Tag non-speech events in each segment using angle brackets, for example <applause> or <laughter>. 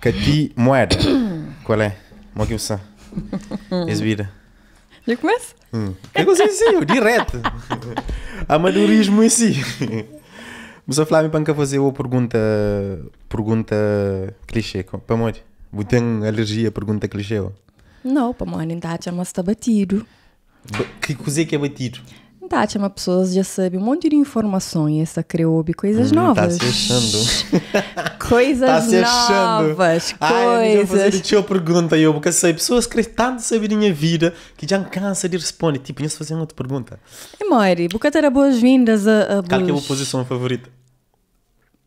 Cati moeda. <coughs> Qual é? Moguilson. <laughs> Exibida. Já começa? Hum. É coisa assim, eu, direto. <laughs> Amadorismo em si. Mas a me para fazer uma pergunta, pergunta clichê. Para morre você tem alergia a pergunta clichê? Não, para mim, não está batido. Que coisa é que é batido? vontade, é uma pessoa já sabe um monte de informações, essa Creobe, coisas hum, novas. Tá se achando. <laughs> Coisas tá se achando. novas, Ai, coisas. Eu vou fazer a pergunta, eu porque sei, pessoas que tanto sabem minha vida que já cansa de responder, tipo, eu fazer outra pergunta. E Mori, porque terá boas-vindas a, a Qual que é a tua posição favorita?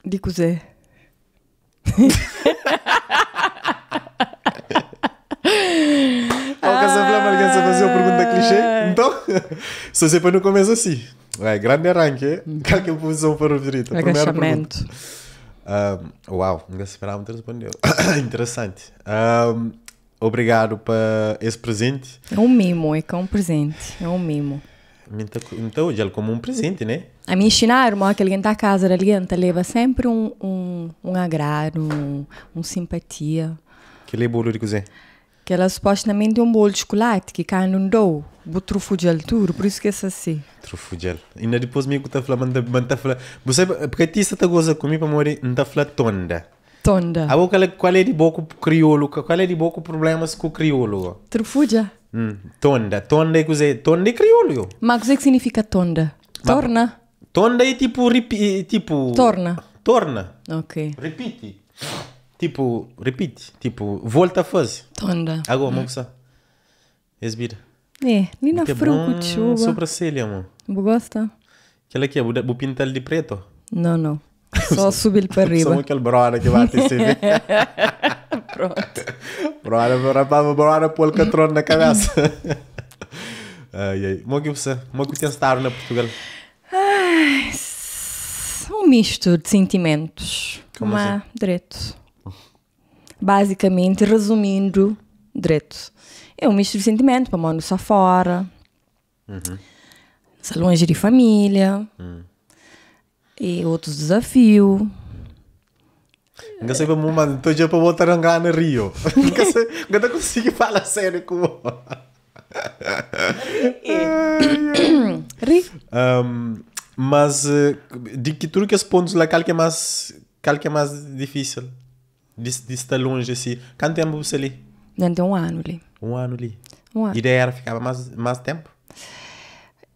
De cozer. Qual que essa fazer uma pergunta clichê? Então, <laughs> se você põe no começo assim, é grande arranque, uhum. qual que é a posição Primeiro Primeira pergunta. Um, ah, uau, nunca esperava me responder. <coughs> Interessante. Um, ah, obrigado para esse presente. É um mimo, é que é um presente, é um mimo. Então, então já é como um presente, né? A me ensinaram ó, que está a casa da Alienta leva sempre um, um, um agrado, um, um simpatia. Que é bolo de cozinha? Que ela supostamente é um bolo de chocolate que cá não dou. Bu trufugel por isso que é assim. Trufugel. E ainda depois me gusta falar, manda falar. Você, porque ti essa goza comigo, amor, não falar tonda. Tonda. qual é qual é de boco crioulo? Qual é de boco problemas com crioulo? Trufuja. Hum, tonda. Tonda é coisa, tonda é crioulo. Mas o que significa tonda? Torna. Tonda é tipo, repi, tipo... Torna. Torna. Ok. Repite. Tipo, repite. Tipo, volta a fazer. Tonda. Agora, hum. Mm. moça. Respira. É, lina na fruco de chuva. sobrancelha, amor. Vou gostar. Aquela aqui, é o pintel de preto? Não, não. <laughs> Só subir para riba. Só aquele brother que vai em cima. Pronto. Brother, brother, brother, pôr o catrão na cabeça. <laughs> ai, ai. Como é que você, como é que estar na Portugal? Ai, um misto de sentimentos. Como mas, assim? Basicamente, resumindo, direito é um misto de sentimento para mando só fora. Uhum. longe de família. Uhum. E outros desafios. Não sei para mim, mano. Estou então, dia para voltar a andar no Rio. <laughs> Não sei. Nunca consigo falar sério com você. um, mas eh, de que tudo que pontos lá, qual que é mais, qual que é mais difícil de, de estar longe assim? Quanto tempo você ali? Durante um ano ali. Um ano ali. Um ano. era ficava mais, mais tempo?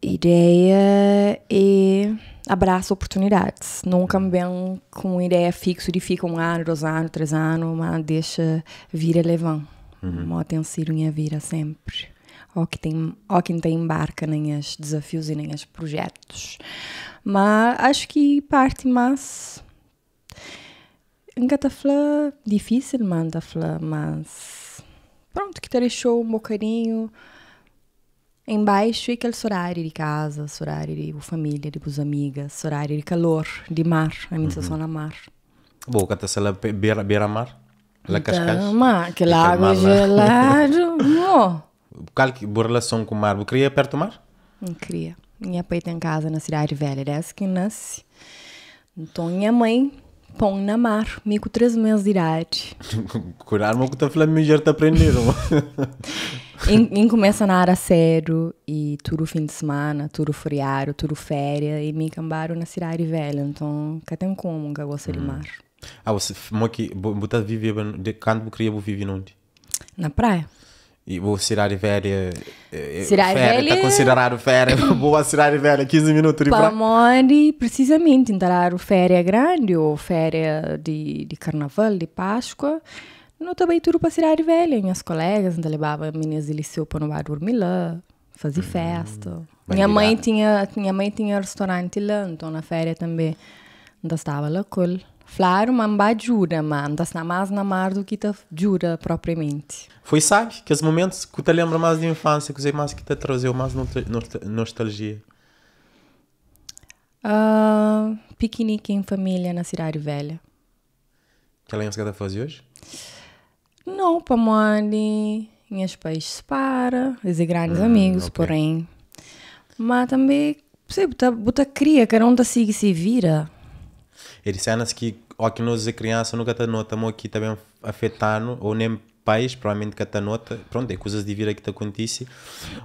Ideia e abraço oportunidades. Nunca me bem com ideia fixa de ficar um ano, dois anos, três anos, mas deixa vir a levar. Uhum. Mó tem sido minha vida sempre. Ou que tem, ou que tem embarca nem os desafios e nem os projetos. Mas acho que parte mais. Nunca está difícil, mas está mas pronto, que te deixou un bocadinho embaixo e aquele horário de casa, horário de família, de amigas, horário de calor, de mar, a minha estação uhum. na mar. Boa, canta se beira, beira mar? La então, cascais? Então, mar, que né? lago gelado, não. <laughs> Qual que boa relação com o mar? Você queria perto do mar? Não queria. Minha pai tem casa na cidade velha, dessa que nasce. Então minha mãe Pão na mar, mico três meses de idade. Curar-me que te já está aprendendo. em começa na área cedo e tudo fim de semana, tudo feriado, tudo férias e me cambaro na cidade velha, então que tem como que eu gosto de hum. mar. Ah, você, mo que, botar vive, de quando você queria viver onde? Na praia. E vou cirar velha. Eh, eh, cirar velha. Está considerado férias. vou a de velha 15 minutos de Para onde precisamente entrar férias é grande ou férias é de, de carnaval, de Páscoa. Não também tudo para cirar velha. Minhas colegas ainda levavam meninas de liceu para no bar dormir lá, fazer hum, festa. Minha mãe, tinha, minha mãe tinha restaurante lá, então na férias também. Ainda estava lá com ele. Flaro mamba jura, mas não está mais na mar do que te jura propriamente. Foi, sabe que os momentos que te lembra mais de infância, que usei mais que te trazeu mais nostalgia? Uh, piquenique em família na Cidade Velha. Que aliança que fazer hoje? Não, para mãe, minhas pais separa, os grandes hum, amigos, okay. porém. Mas também, sei, bota, bota cria, cada um da siga se vira. Ele cenas que, ou que nós, a criança, nunca está nota, mas aqui também afetando ou nem pais, provavelmente que está nota, pronto, é coisas de vir aqui que acontece,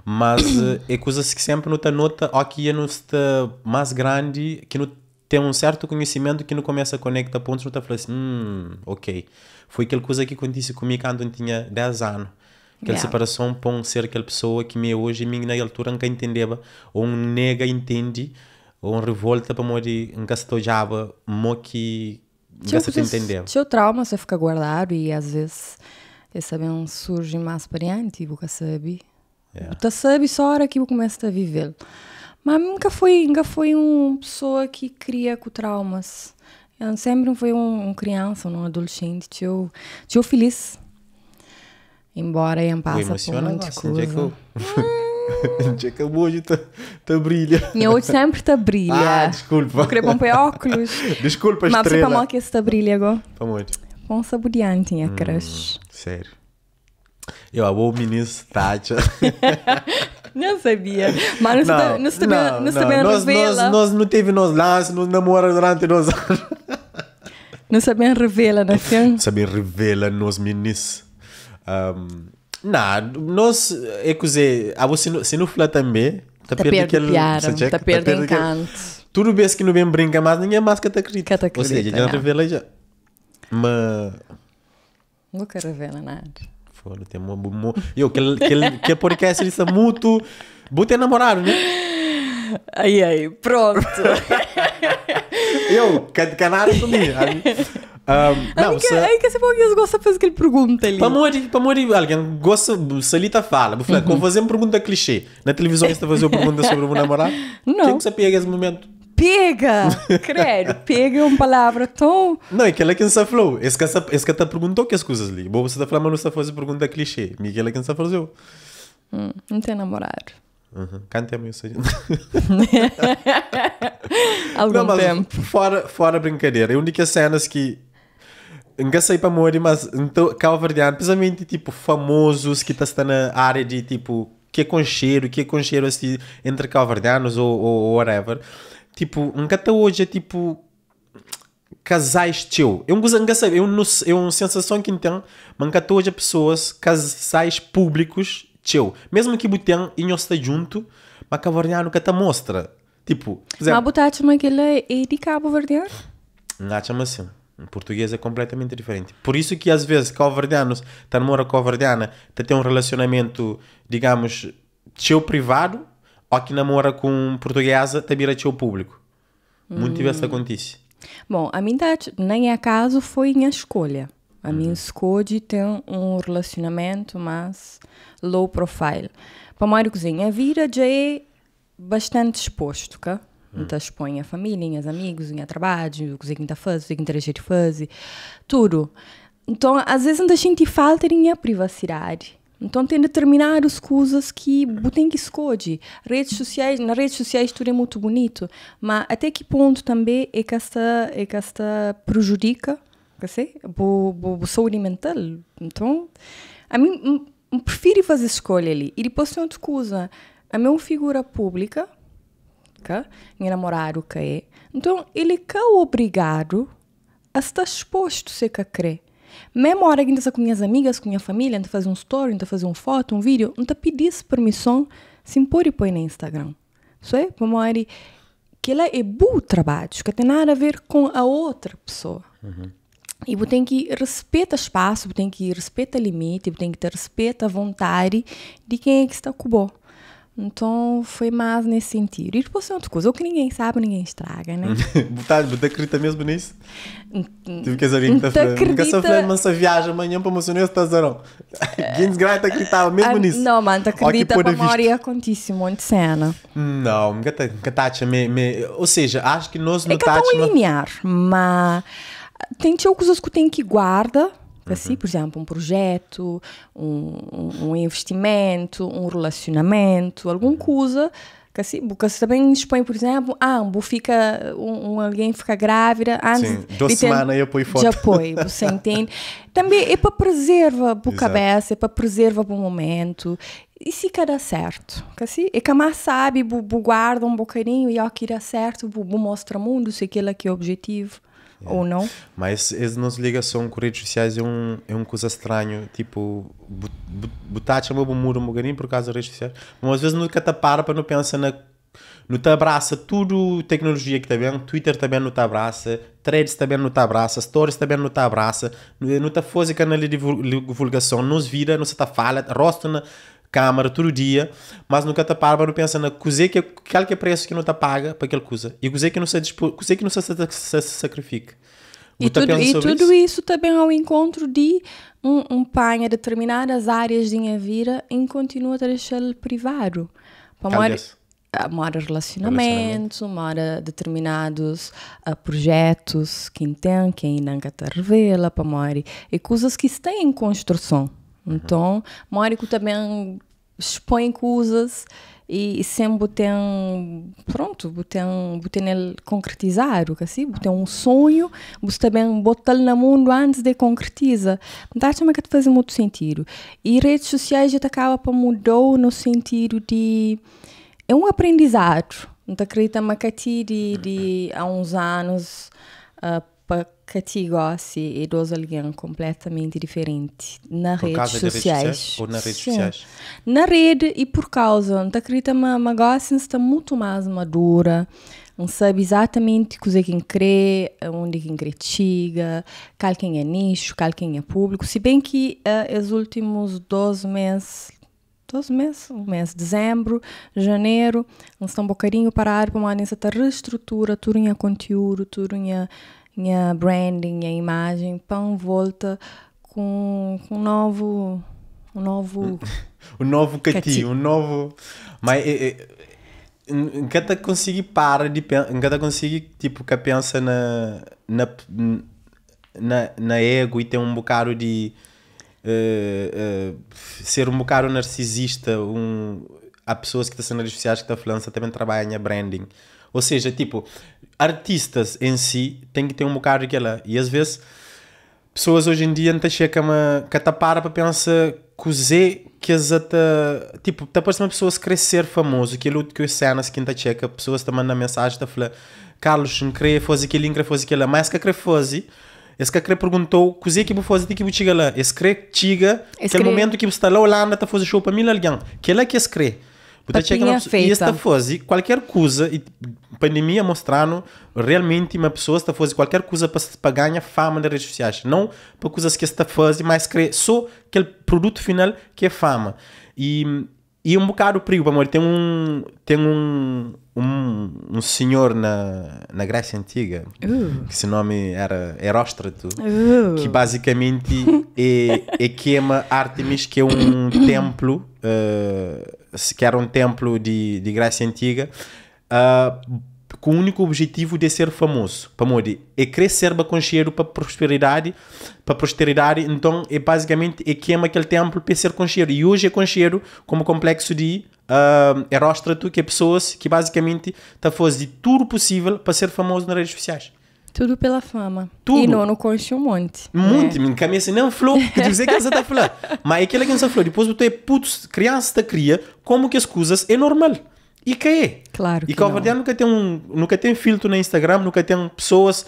mas é eh, coisas que sempre não está nota, ou que é não está mais grande, que não tem um certo conhecimento que não começa a conectar pontos, não está falando assim, hum, ok, foi aquela coisa que aconteceu comigo quando eu tinha 10 anos, aquela yeah. separação para um ser aquela pessoa que me hoje, me na altura, nunca entendeva, ou um nega entende, ou uma revolta para de engastojava mo que se entendeu. Seu trauma se fica guardado e às vezes é esse bem surge mais variante e você sabe. Yeah. É. Você sabe só a hora que você começa a viver. Mas nunca foi, nunca foi uma pessoa que cria com traumas. Eu sempre foi um, um criança, um adolescente, tio, tio feliz. Embora assim, eu passe ah, por muita coisa. Jack hoje te brilha. E hoje sempre está brilha. Ah, desculpa. Queria pôr óculos. <laughs> Desculpa, Mas estrela. Mas para mal que está brilha agora? Para muito. Para um saboreante, minha hum, crush. Sério. Eu amo o ministro Tati. <laughs> Não sabia. Mas não, não, tá- não, sabia, tá não, não sabia tá nós, revela. Nós, nós não tivemos nos lances, nos namoramos durante nós anos. <laughs> Não sabia revela, né? Não sabia revela nos ministros. Um, não, nós é que a você se não falar também, tá, a tá perder aquele, piara, tá, tá perder encanto. Tudo bem que não vem brinca, mais, ninguém mais que acredita. Que Ou seja, já revela já. Mas não quero revela nada. Foda, tem uma eu que porque que é podcast isso muito Vou ter namorado, né? Aí, aí, pronto. <laughs> eu, é canário comigo. <laughs> não, anche, que você gosta de fazer aquele pergunta ali. Pamori, pamori, alguém gosta, Salita fala, vou falar, uma pergunta clichê. Na televisão você uma pergunta sobre o mhm. namorado? Não. o que você pega esse momento. Pega! Credo, pega é uma palavra tão. Não, é que quem você falou. Esse que está perguntou que as coisas ali. Bom, você está falando, mas você está fazendo pergunta clichê. Miguel é quem você fazia. Hum, não tem namorado. Uhum. Canta a mensagem. Algum não, mas tempo. Fora, fora brincadeira, a única cena que Engasei para morrer, mas então, verdiano precisamente tipo famosos que está na área de tipo que é concheiro, que é concheiro assim entre calverdianos ou, ou whatever. Tipo, nunca tá hoje é tipo casais teu. Eu nunca eu não é uma sensação que então, nunca hoje tá hoje pessoas, casais públicos teu. Mesmo que botem e não está junto, mas verdiano que está mostra. Tipo, exemplo, mas botaste que aquilo é de cabo verdeano? Não, chama assim. O português é completamente diferente. Por isso que às vezes calverdianos, tá namora calverdiana, tá tem um relacionamento, digamos, teu privado, ou que namora com portuguesa, tá vira teu público. Muito hum. isso Bom, a minha nem é caso foi minha escolha. A minha uhum. escolha escolha ter um relacionamento mais low profile. Para Mário Cozinha, a vira já é bastante exposto, cá. Tá? Então tipo, expõe a família, os amigos, o trabalho, o que tá faz, o que gente faz, tudo. Então, às vezes a gente falta em minha privacidade. Então tem determinadas coisas que tem que escolher. Redes sociais, nas redes sociais tudo é muito bonito, mas até que ponto também é que esta, é que esta prejudica, que sei, saúde mental. Então, a mim prefiro fazer escolha ali. E depois tem outra coisa. A minha figura pública rica, minha namorada é. Então, ele que é obrigado a estar exposto se que crê. Mesmo hora que com minhas amigas, com minha família, anda fazer um story, anda fazer uma foto, um vídeo, não te pedisse permissão se impor e põe no Instagram. Isso é, para uma que ela é bom trabalho, que tem nada a ver com a outra pessoa. Uhum. E você tem que respeitar espaço, você tem que respeitar limite, você tem que ter respeito à vontade de quem é que está com o bom então foi mais nesse sentido. E depois é outra coisa, o que ninguém sabe, ninguém estraga, né? <laughs> Botar, botar acredita mesmo nisso? Hum, Tive que saber que está falando. Nunca sou falando, mas viagem amanhã para Moçonense está zero. <laughs> Quem desgraça acreditava mesmo ah, nisso? Não, mano, acredita para a maioria acontece monte cena. Não, nunca está me, me Ou seja, acho que nós não estamos... É que linear, mas tem coisas que tem que guardar para uhum. si, por exemplo, um projeto, um, um investimento, um relacionamento, alguma uhum. coisa que assim, porque você também expõe, por exemplo, ah, fica, um, um alguém fica grávida antes ah, Sim, duas semanas e apoio foto. De apoio, você entende? também é para preservar a cabeça, é para preservar o momento. E se cada dá certo, que assim, é que a mais sabe, bu, bu guarda um bocadinho e ó que dá certo, bu, bu mostra o mundo, se aquilo aqui é que é o objetivo. É. Ou não? Mas as nossas ligações com redes sociais é, um, é uma coisa estranha. Tipo, botar te chama no muro um bocadinho por causa das redes sociais. Mas às vezes nunca te para para não pensar na. Não te abraça tudo tecnologia que está bem. Twitter também não te abraça. Threads também não te abraça. Stories também não te abraça. Não é, te faz canal de divulgação. Nos vira, não se te fala. Rosto na câmara todo dia, mas nunca está bárbaro pensando na cozer que qual que é preço que não está paga para aquela coisa e coisa que não se dispor, coisa que não se, se, se sacrifica. E tá tudo, e tudo isso? isso? também ao encontro de um, um pai a determinadas áreas de minha vida em continua a deixar privado. Para ah, mora, relacionamentos, mora determinados uh, projetos que tem, que ainda não está revela, para mora e coisas que estão em construção. Então, Mórico também expõe coisas e, e sempre tem, pronto, tem, tem ele concretizar, assim, tem um sonho, você também bota no mundo antes de concretizar. Então, acho que faz muito sentido. E redes sociais já acaba para mudou no sentido de... É um aprendizado. Não acredita-me que de, de, uhum. há uns anos... Uh, uma categoria e dos alguém completamente diferente na por redes sociais. redes sociais. Ou nas redes Sim. sociais? Na rede e por causa. não Então, acredita uma negócio está muito mais madura. Não sabe exatamente o que quem crê, onde quem critica, qual quem é nicho, qual quem é público. Se bem que uh, os últimos dois meses dois meses, um mês, dezembro, janeiro, estão estamos um bocadinho parar para uma nessa reestrutura, turinha em conteúdo, tudo em minha branding, minha imagem, pão volta com, com um novo. Um novo. o <laughs> novo cati, um novo. Mas. Encanta consegui para de encanta consegui tipo que pensa na na na, na ego e tem um bocado de uh, uh, ser um bocado narcisista um há pessoas que estão nas redes sociais que estão falando também trabalham em branding ou seja, tipo, artistas em si têm que ter um bocado aquela. E às vezes, pessoas hoje em dia não têm que catapara para pensar que que as até. Tipo, depois uma pessoa se crescer famoso, aquilo que eu cenas que ainda checa, pessoas estão mandando mensagem, te falando, Carlos, não queria fazer aquilo, não queria aquilo, mas que creio fazer. Esse que queria perguntou, cozer que vou fazer, que vou chegar lá. Esse queria chega, é o momento que você está lá, Holanda, está fazendo show para mil alguém. Que é lá que esse queria. Você chega e está fazer qualquer coisa, e pandemia mostrando realmente uma pessoa está a fazer qualquer coisa para, ganhar fama nas redes sociais, não para coisas que está a fazer, mas crer só aquele produto final que é fama. E, e é um bocado o perigo, amor, tem um, tem um, um, um, senhor na, na Grécia Antiga, uh. que seu nome era Heróstrato, uh. que basicamente é, é queima Artemis, que é um <coughs> templo, uh, que era um templo de, de Grécia Antiga, uh, com o único objetivo de ser famoso. Pamodi, é crescer para concheiro para prosperidade, para prosperidade. então é basicamente é queima aquele templo para ser concheiro. E hoje é concheiro como complexo de uh, Heróstrato, que é pessoas que basicamente está a fazer tudo possível para ser famoso nas redes sociais. Tudo pela fama. Tudo. E não, não conche um monte. Muito. Né? Minha cabeça <laughs> tá é não falou. Quer dizer que você está falando. Mas aquilo que você falou, depois você é puto, criança da tá cria, como que as coisas é normal. E que é? Claro. e Cabo Verdeano nunca tem um, nunca tem filtro no Instagram, nunca tem pessoas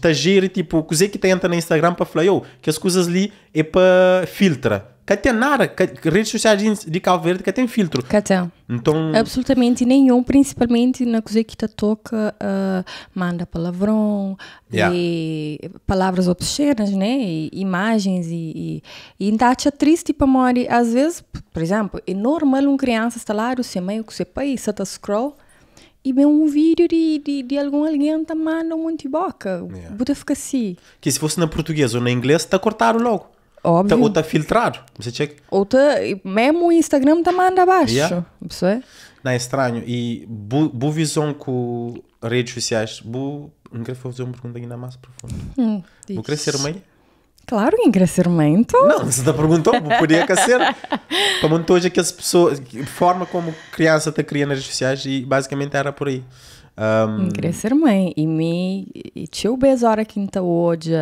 tagir, tipo, coisa que tenta no Instagram para falar, eu, que as coisas ali é para filtrar que tem nada, que redes sociais de Cabo Verde que tem filtro. Que tem. Então... Absolutamente nenhum, principalmente na coisa que tá toca, uh, manda palavrão, yeah. e palavras obscenas, né? E imagens e... E, e tá triste para tipo, morrer. Às vezes, por exemplo, é normal um criança estar lá, o seu mãe, o seu pai, se tá scroll, e vê um vídeo de, de, de algum alguém tá mandando um monte de boca. Yeah. fica assim. Que se fosse na portuguesa ou na inglesa, tá cortaram logo. Óbvio. Então, tá, ou está filtrado. Você checa. Ou tá, mesmo o Instagram tá manda abaixo. Yeah. é. Não é estranho. E bu, bu visão com redes sociais, bu, não quero fazer uma pergunta ainda mais profunda. Hum, vou crescer mãe? Claro que em mãe, então. Não, você está perguntando, <laughs> poderia crescer. Como hoje aquelas pessoas, forma como criança está criando nas redes sociais e basicamente era por aí. Um... Em crescer mãe. E me, e tio bezora que então hoje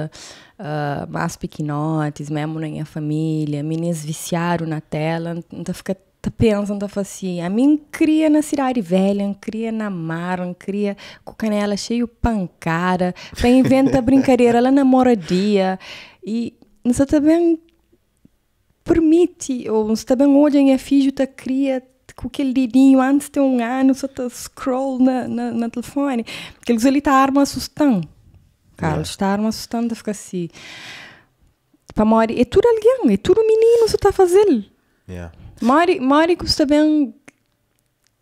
uh, ah, mais pequenotes, mesmo na minha família, meninas viciaram na tela, então fica tá pensando tá assim, a mim cria na cidade velha, cria na mar, cria com canela cheio pancara, para inventa brincadeira ela na moradia e você também permite, ou você também a em filha tá cria com aquele dedinho antes de um ano, só tá scroll na, na, na telefone, que eles ali tá arma assustando. Carlos, yeah. estar uma sustenta fica assim. Para Mori, é tudo alguém, é tudo menino que está fazendo. Yeah. Mori, Mori que bem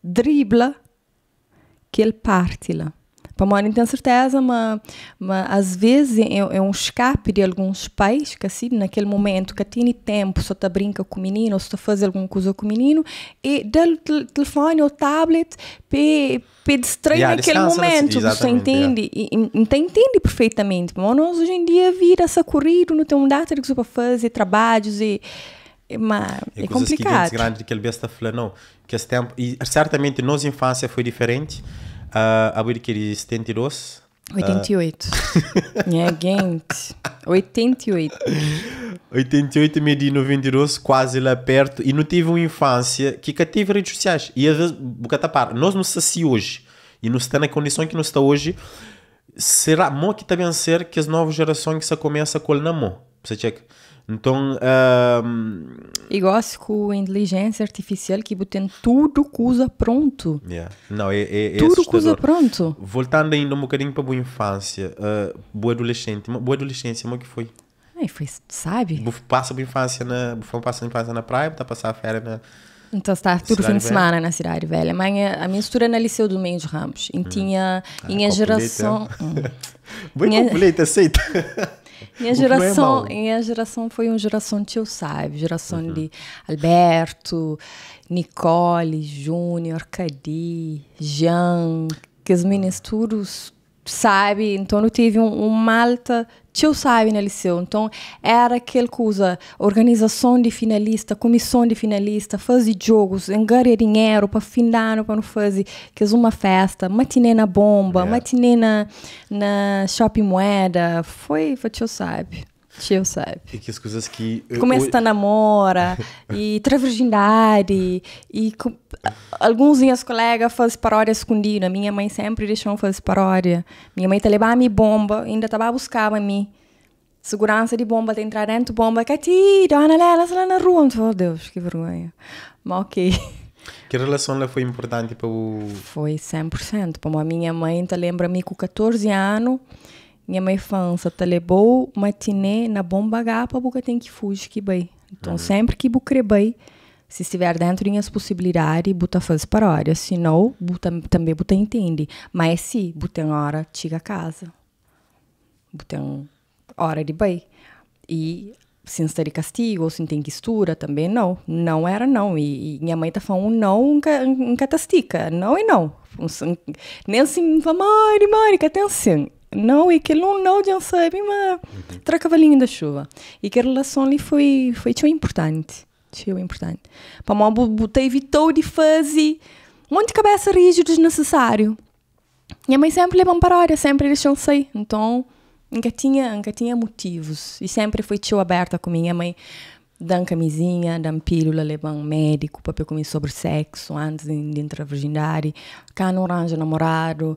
dribla que ele parte lá para uma incerteza, mas, mas às vezes é, é, um escape de alguns pais que assim, naquele momento que tem tempo, só está brinca com o menino, ou só está fazendo alguma coisa com o menino, e dá o telefone ou tablet para distrair yeah, naquele momento, você entende? Yeah. E, então entende perfeitamente, mas nós hoje em dia vira essa corrida, não tem um data que para fazer trabalhos e mas é, é complicado. que grandes, que ele está falando, não, que esse tempo e certamente nossa infância foi diferente. Uh, Aburiqueris 88. Uh. gente. 88. 88 meio de 92, quase lá perto. E não tive uma infância que que tive redes sociais. E às vezes, bocata par, nós não se hoje. E não está na condição que não está hoje. Será, mão que está a que as novas gerações que se começa a colher na mão. Você checa. Então. Um... Eu gosto com inteligência artificial que botem tudo coisa pronto. Yeah. Não, é, é, é tudo coisa pronto. Voltando ainda um bocadinho para a boa infância, uh, boa adolescente, boa adolescência, como que foi? Ai, foi, sabe? Passa a infância na, bufão passa a infância na praia, tá passar a férias na. Então está tudo fim de semana velha. na cidade velha. Mas a minha estrutura na Liceu do Meio de Ramos. E hum. tinha. Ah, em minha é geração. <laughs> Hum. Boa completa, aceita. <laughs> Minha geração, é minha geração foi uma geração tio sabe, geração uhum. de Alberto, Nicole, Júnior, Cadi, Jean, que os meninos todos sabe, então eu tive um, um malta tio sabe na liceu. Então, era aquela coisa, organização de finalista, comissão de finalista, fazer jogos, engaria dinheiro para final, para não fazer, que é uma festa, matinê na bomba, yeah. É. matinê na, na shopping moeda, foi, foi tio sabe. Tio sabe. E que as coisas que. Eu, Começa é eu... namora, <laughs> e tira virgindade, e com... alguns minhas colegas fazem paródia escondida. Minha mãe sempre deixou fazer paródia. Minha mãe tá levando me bomba, ainda estava buscar a mim. Segurança de bomba, de tá entrar dentro de bomba. Cati, dona Lela, lá na rua. Oh, Deus, que vergonha. Mas ok. Que relação foi importante para o. Foi 100%. Para a minha mãe, tá lembra-me com 14 anos minha mãe fança talebou tá matiné na bomba gapa porque tem que fugir que bem. Então uhum. sempre que bucre bem, se estiver dentro as possibilidades, buta faz para hora. Se não, buta, também buta entende. Mas se buta hora chega a casa, buta hora de bem. E se está de castigo ou se tem que estura também não não era não e, e minha mãe tá falando não nunca não e não nem assim mãe mãe que atenção não e que não não dançar mas tra cavalinho da chuva e que a relação ali foi foi tão importante tão importante para mim botei evitou de fazer um monte de cabeça rígido desnecessário minha mãe sempre levou para hora sempre deixou sair então nunca tinha nunca tinha é motivos e sempre foi tio aberta com minha mãe dão camisinha, dão pílula, levam médico para comer sobre sexo antes de, entrar a virgindade, cá não namorado,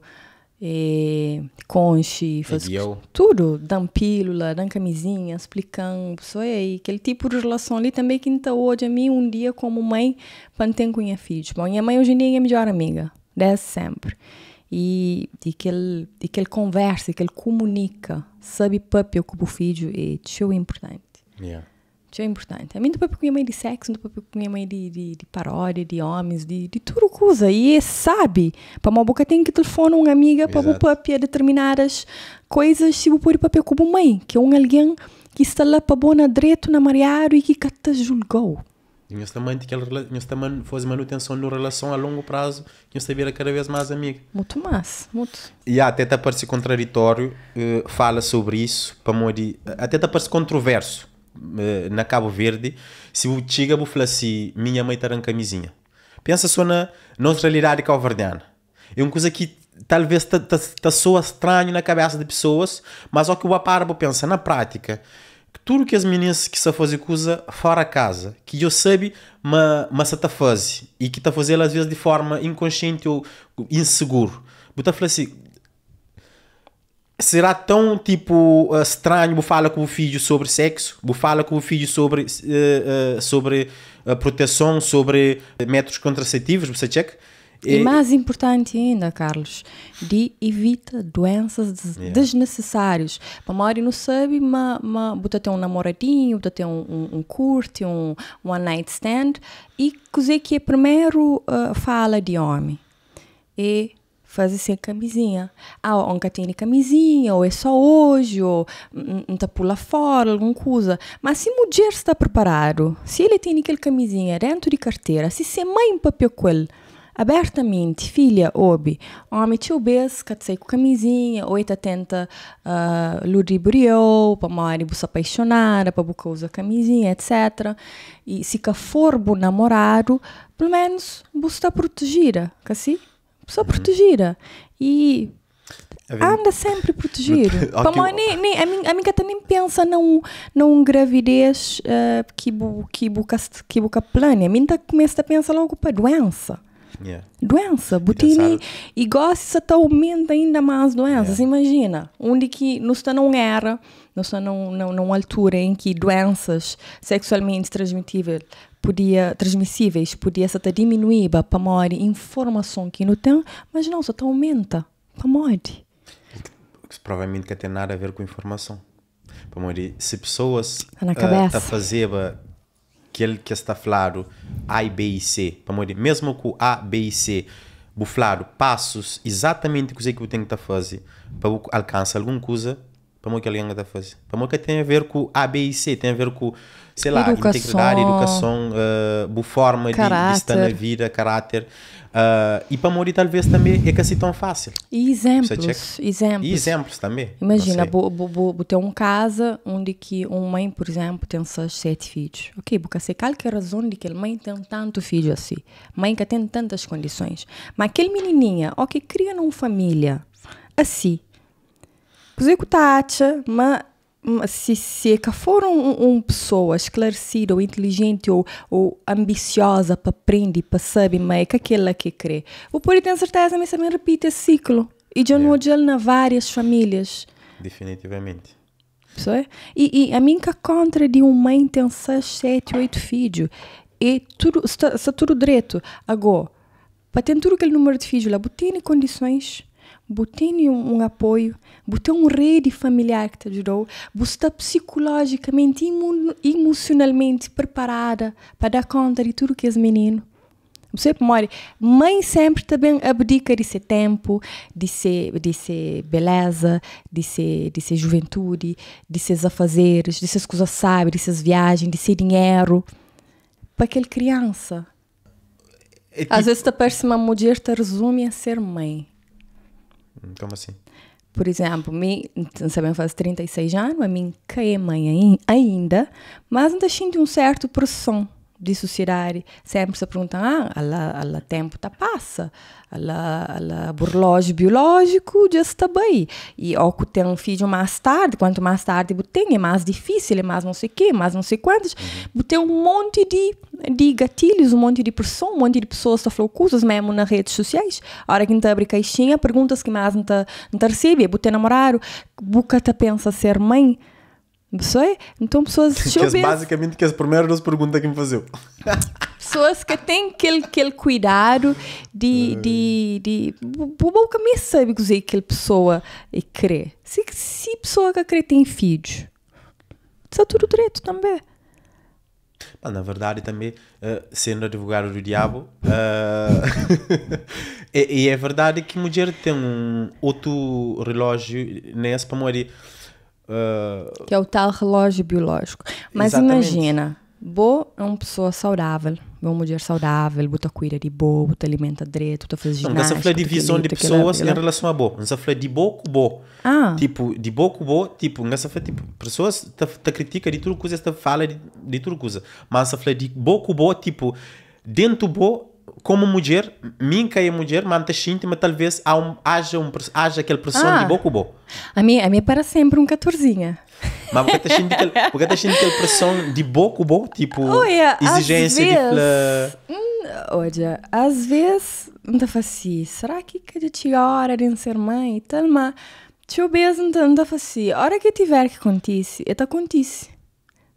e é, conche, é faz tudo, dão pílula, dão camisinha, explicam, só é aí, aquele tipo de relação ali também que então hoje a mim um dia como mãe para ter com minha filha, bom, minha mãe hoje em dia é a melhor amiga, desde sempre e de que ele de que ele conversa, que ele comunica, sabe papo que o filho é importante. Yeah. Isso é importante. A mim, depois porque minha mãe de sexo, depois porque minha mãe de, de, de paródia, de homens, de, de tudo coisa. E é, sabe, para uma boca tem que telefonar uma amiga para o papel determinadas coisas, se o pôr papel como mãe, que é um alguém que está lá para na direito na mariado e que cata julgou. E também, nós também faz manutenção na relação a longo prazo, eu vira cada vez mais amigo. Muito mais, muito. E até até parece contraditório, uh, fala sobre isso, para até até parece controverso eh, na Cabo Verde, se o Chigabo falasse minha mãe estará em camisinha. Pensa só na nossa realidade calverdiana. É uma coisa que talvez está tá, tá soa estranho na cabeça de pessoas, mas o que o aparbo pensa na prática, que tudo que as meninas que se fazem coisa fora casa, que eu sabe, mas, mas se tá fazendo, e que está fazendo às vezes de forma inconsciente ou inseguro. eu falo assim, será tão tipo eh, estranho fala com o filho sobre sexo, fala com o filho sobre eh, eh, sobre proteção, sobre métodos contraceptivos, você check? E, e mais importante ainda, Carlos, de evita doenças yeah. desnecessárias. Para Mauri não sabe, mas, mas bota ter um namoradinho, bota ter um, um, um curte, um one night stand. E coisa que é primeiro uh, fala de homem. E fazer sem assim camisinha. Ah, nunca tem camisinha, ou é só hoje, ou não tá pula fora, alguma coisa. Mas se mulher está preparado, se ele tem aquela camisinha dentro de carteira, se se mãe papel com ele, abertamente, filha, obi, homem tio obes, que tá sai com camisinha, ou está tenta uh, ah, ludibriou, para mori se apaixonar, para buscar usar camisinha, etc. E se que for bom namorado, pelo menos, você está protegida, assim? só uhum. protegida. E anda sempre a proteger. <laughs> mãe, nem, nem, a, minha, a minha cata nem pensa num, num gravidez uh, que, que, buca, que plane. A minha começa a pensar logo para doença. Yeah. Doença, botini e gosta está aumenta ainda mais doenças. Yeah. Imagina, onde que está não era, nós não numa altura em que doenças sexualmente transmitíveis podia transmissíveis, podia até diminuir para maior informação que não tem, mas não, só aumenta para maior. Provavelmente que tem nada a ver com informação. Para maior, se pessoas está uh, tá, eh, tá fazendo aquele que está falado A B e C, para maior, mesmo com A, B e C, buflado passos exatamente o que eu tenho que tá fazer para alcançar alguma coisa, para mim que a Lianga está fazendo? Para mim que tem a ver com A, B e C, tem a ver com, sei lá, educação, integridade, educação, uh, boa forma caráter. de, de estar na vida, caráter. Uh, e para mim talvez também é que é assim tão fácil. E exemplos, exemplos. E exemplos também. Imagina, vou ter um casa onde que uma mãe, por exemplo, tem seus sete filhos. Ok, porque se qualquer razão de que a mãe tem tanto filho assim, mãe que tem tantas condições, mas aquele menininha, ok, cria numa família assim, così cutaccia, mas se, se é for uma um pessoa esclarecida ou inteligente ou, ou ambiciosa para aprender, para saber é que aquela é que crê, o pode tem certeza mas também repite esse ciclo. E já não é. na várias famílias. Definitivamente. É? E, e, a mim que contra de uma mãe tem 6, 7, 8 filhos. E tudo, está, está tudo direito. Agora, para ter tudo aquele número de filhos lá, tem condições Botei um apoio, botei uma rede familiar que te ajudou, você está psicologicamente e emocionalmente preparada para dar conta de tudo que é menino. Você mora. Mãe sempre também abdica de ser tempo, de ser, de ser beleza, de ser, de ser juventude, de seus afazeres, de suas coisas sabe, de suas viagens, de ser dinheiro. Para aquele criança. É tipo... Às vezes, a uma mulher te resume a ser mãe. Como assim? Por exemplo, me, também faz 36 anos, a mim caí é mãe ainda, mas ainda tá sinto um certo pressão de sociedade sempre se perguntam, ah, ela, tempo tá passa, ela, ela relógio biológico já está bem. E o que tem um filho mais tarde, quanto mais tarde o tem, é mais difícil, é mais não sei o quê, mais não sei quantos. o uhum. tem um monte de, de gatilhos, um monte de pressão, um monte de pessoas que falam coisas mesmo nas redes sociais. A hora que não abre caixinha, perguntas que mais não está não te recebe, você namorado, você tá pensa ser mãe, não sei. Então, pessoas. <laughs> Que é basicamente que as primeiras perguntas que me faziam. <laughs> pessoas que têm aquele, aquele cuidado de. de, de bom caminho sabe que aquela pessoa é e crê. Se, se pessoa que crê tem filho, está é tudo direito também. na verdade, também, eh, sendo advogado do diabo, uh, <laughs> e, e, é verdade que mulher tem um outro relógio nessa né, para morrer. Uh... Que é o tal relógio biológico. Mas Exatamente. imagina, Bo é uma pessoa saudável, é uma mulher saudável, boa tá cuida de boa, boa alimenta direito, boa tá faz ginástica. Não, nós falamos de visão de pessoas em relação a boa. Nós falamos de Bo com Bo. Ah. Tipo, de Bo com Bo, tipo, nós é falamos, tipo, pessoas te, te de tudo coisa, te fala de, de tudo coisa. Mas nós falamos de Bo com Bo tipo, dentro Bo como mulher, minha e mulher, manta íntima, talvez há um, haja, um, haja aquele pressão ah, de boco bo. A mim, a mim para sempre um 14. Mas porque estás sentindo aquele, porque aquela pressão de boco bo, tipo, oh, exigência vezes, de hum, Olha, às vezes, me assim, será que cada te hora de ser mãe e tal, mas bezo não te assim, a hora que tiver que acontece, é acontece.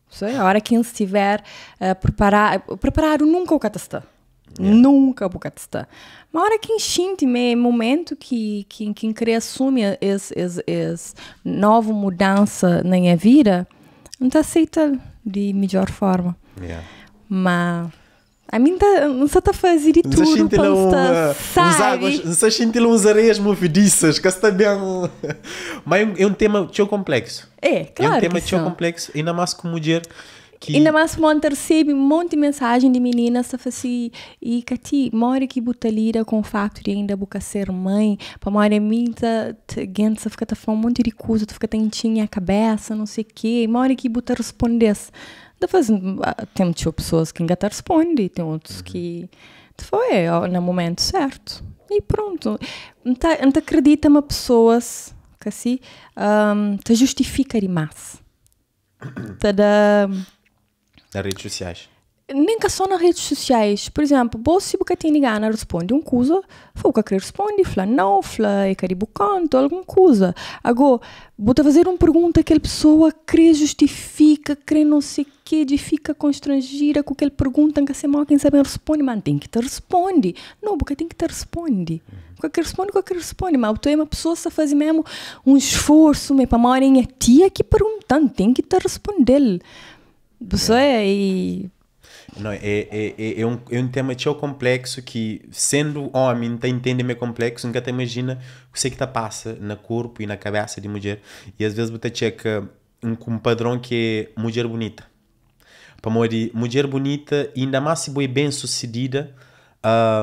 Sei, a hora que ele estiver a eh, preparar, preparado nunca o catastro. Yeah. É. Nunca bucatista. Uma hora que enchente, me momento que quem que cria assume es nova mudança na minha vida, não te aceita de melhor forma. Yeah. É. Mas a mim tá, não está a fazer de tudo para um, eh, sabe? Uns águas, não se sentir uns areias movediças, que está bem... <laughs> Mas é um, é um tema tão complexo. É, claro É um tema tão complexo, ainda mais com mulher que... Ainda mais monte recebi um monte de mensagem de meninas a assim, e Cati, mora que butalira com o facto de ainda boca ser mãe, para mora minta, gente, você fica falando um monte de coisa, tu fica tentinha a cabeça, não sei o quê, mora que buta respondesse. Depois, ah, tem pessoas que ainda responde, tem outros que foi no momento certo. E pronto. Não acredita uma pessoas que assim, um, ah, te justifica demais. Te nas redes sociais? que só nas redes sociais. Por exemplo, se você tem ninguém responde um coisa, foi o que responde, fala não, fala é caribucanto, alguma coisa. Agora, vou fazer uma pergunta que a pessoa crê justifica, crê não sei o quê, fica constrangida com aquela pergunta que você mal quem sabe responde, mas tem que te responde. Não, porque tem que te responde. Qualquer uhum. responde, qualquer responde, mas tu é uma pessoa que faz mesmo um esforço, para uma hora em tia que perguntando, tem que te responder. Isso é e não, é, é, é, é, um, é um tema tão complexo que, sendo homem, tá entende meio complexo, nunca te imagina o que que tá passa no corpo e na cabeça de mulher. E às vezes você checa um, um padrão que é mulher bonita. Para morrer, mulher bonita, ainda mais se boi bem sucedida,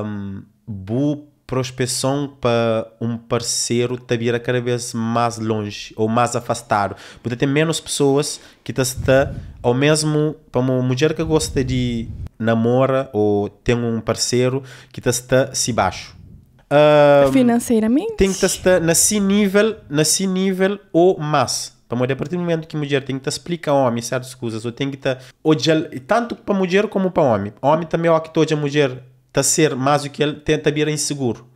um, bu prospeção para um parceiro está vir cada vez mais longe ou mais afastado. Porque tem menos pessoas que está ao mesmo para uma mulher que gosta de namora ou tem um parceiro que está se baixo. Uh, financeiramente tem que estar nesse nível nesse nível ou mais para a partir do momento que a mulher tem que explicar ao homem certas coisas, ou tem que estar. Tanto para a mulher como para o homem. O homem também é o que toda a mulher tá ser mais o que ele tenta vir inseguro.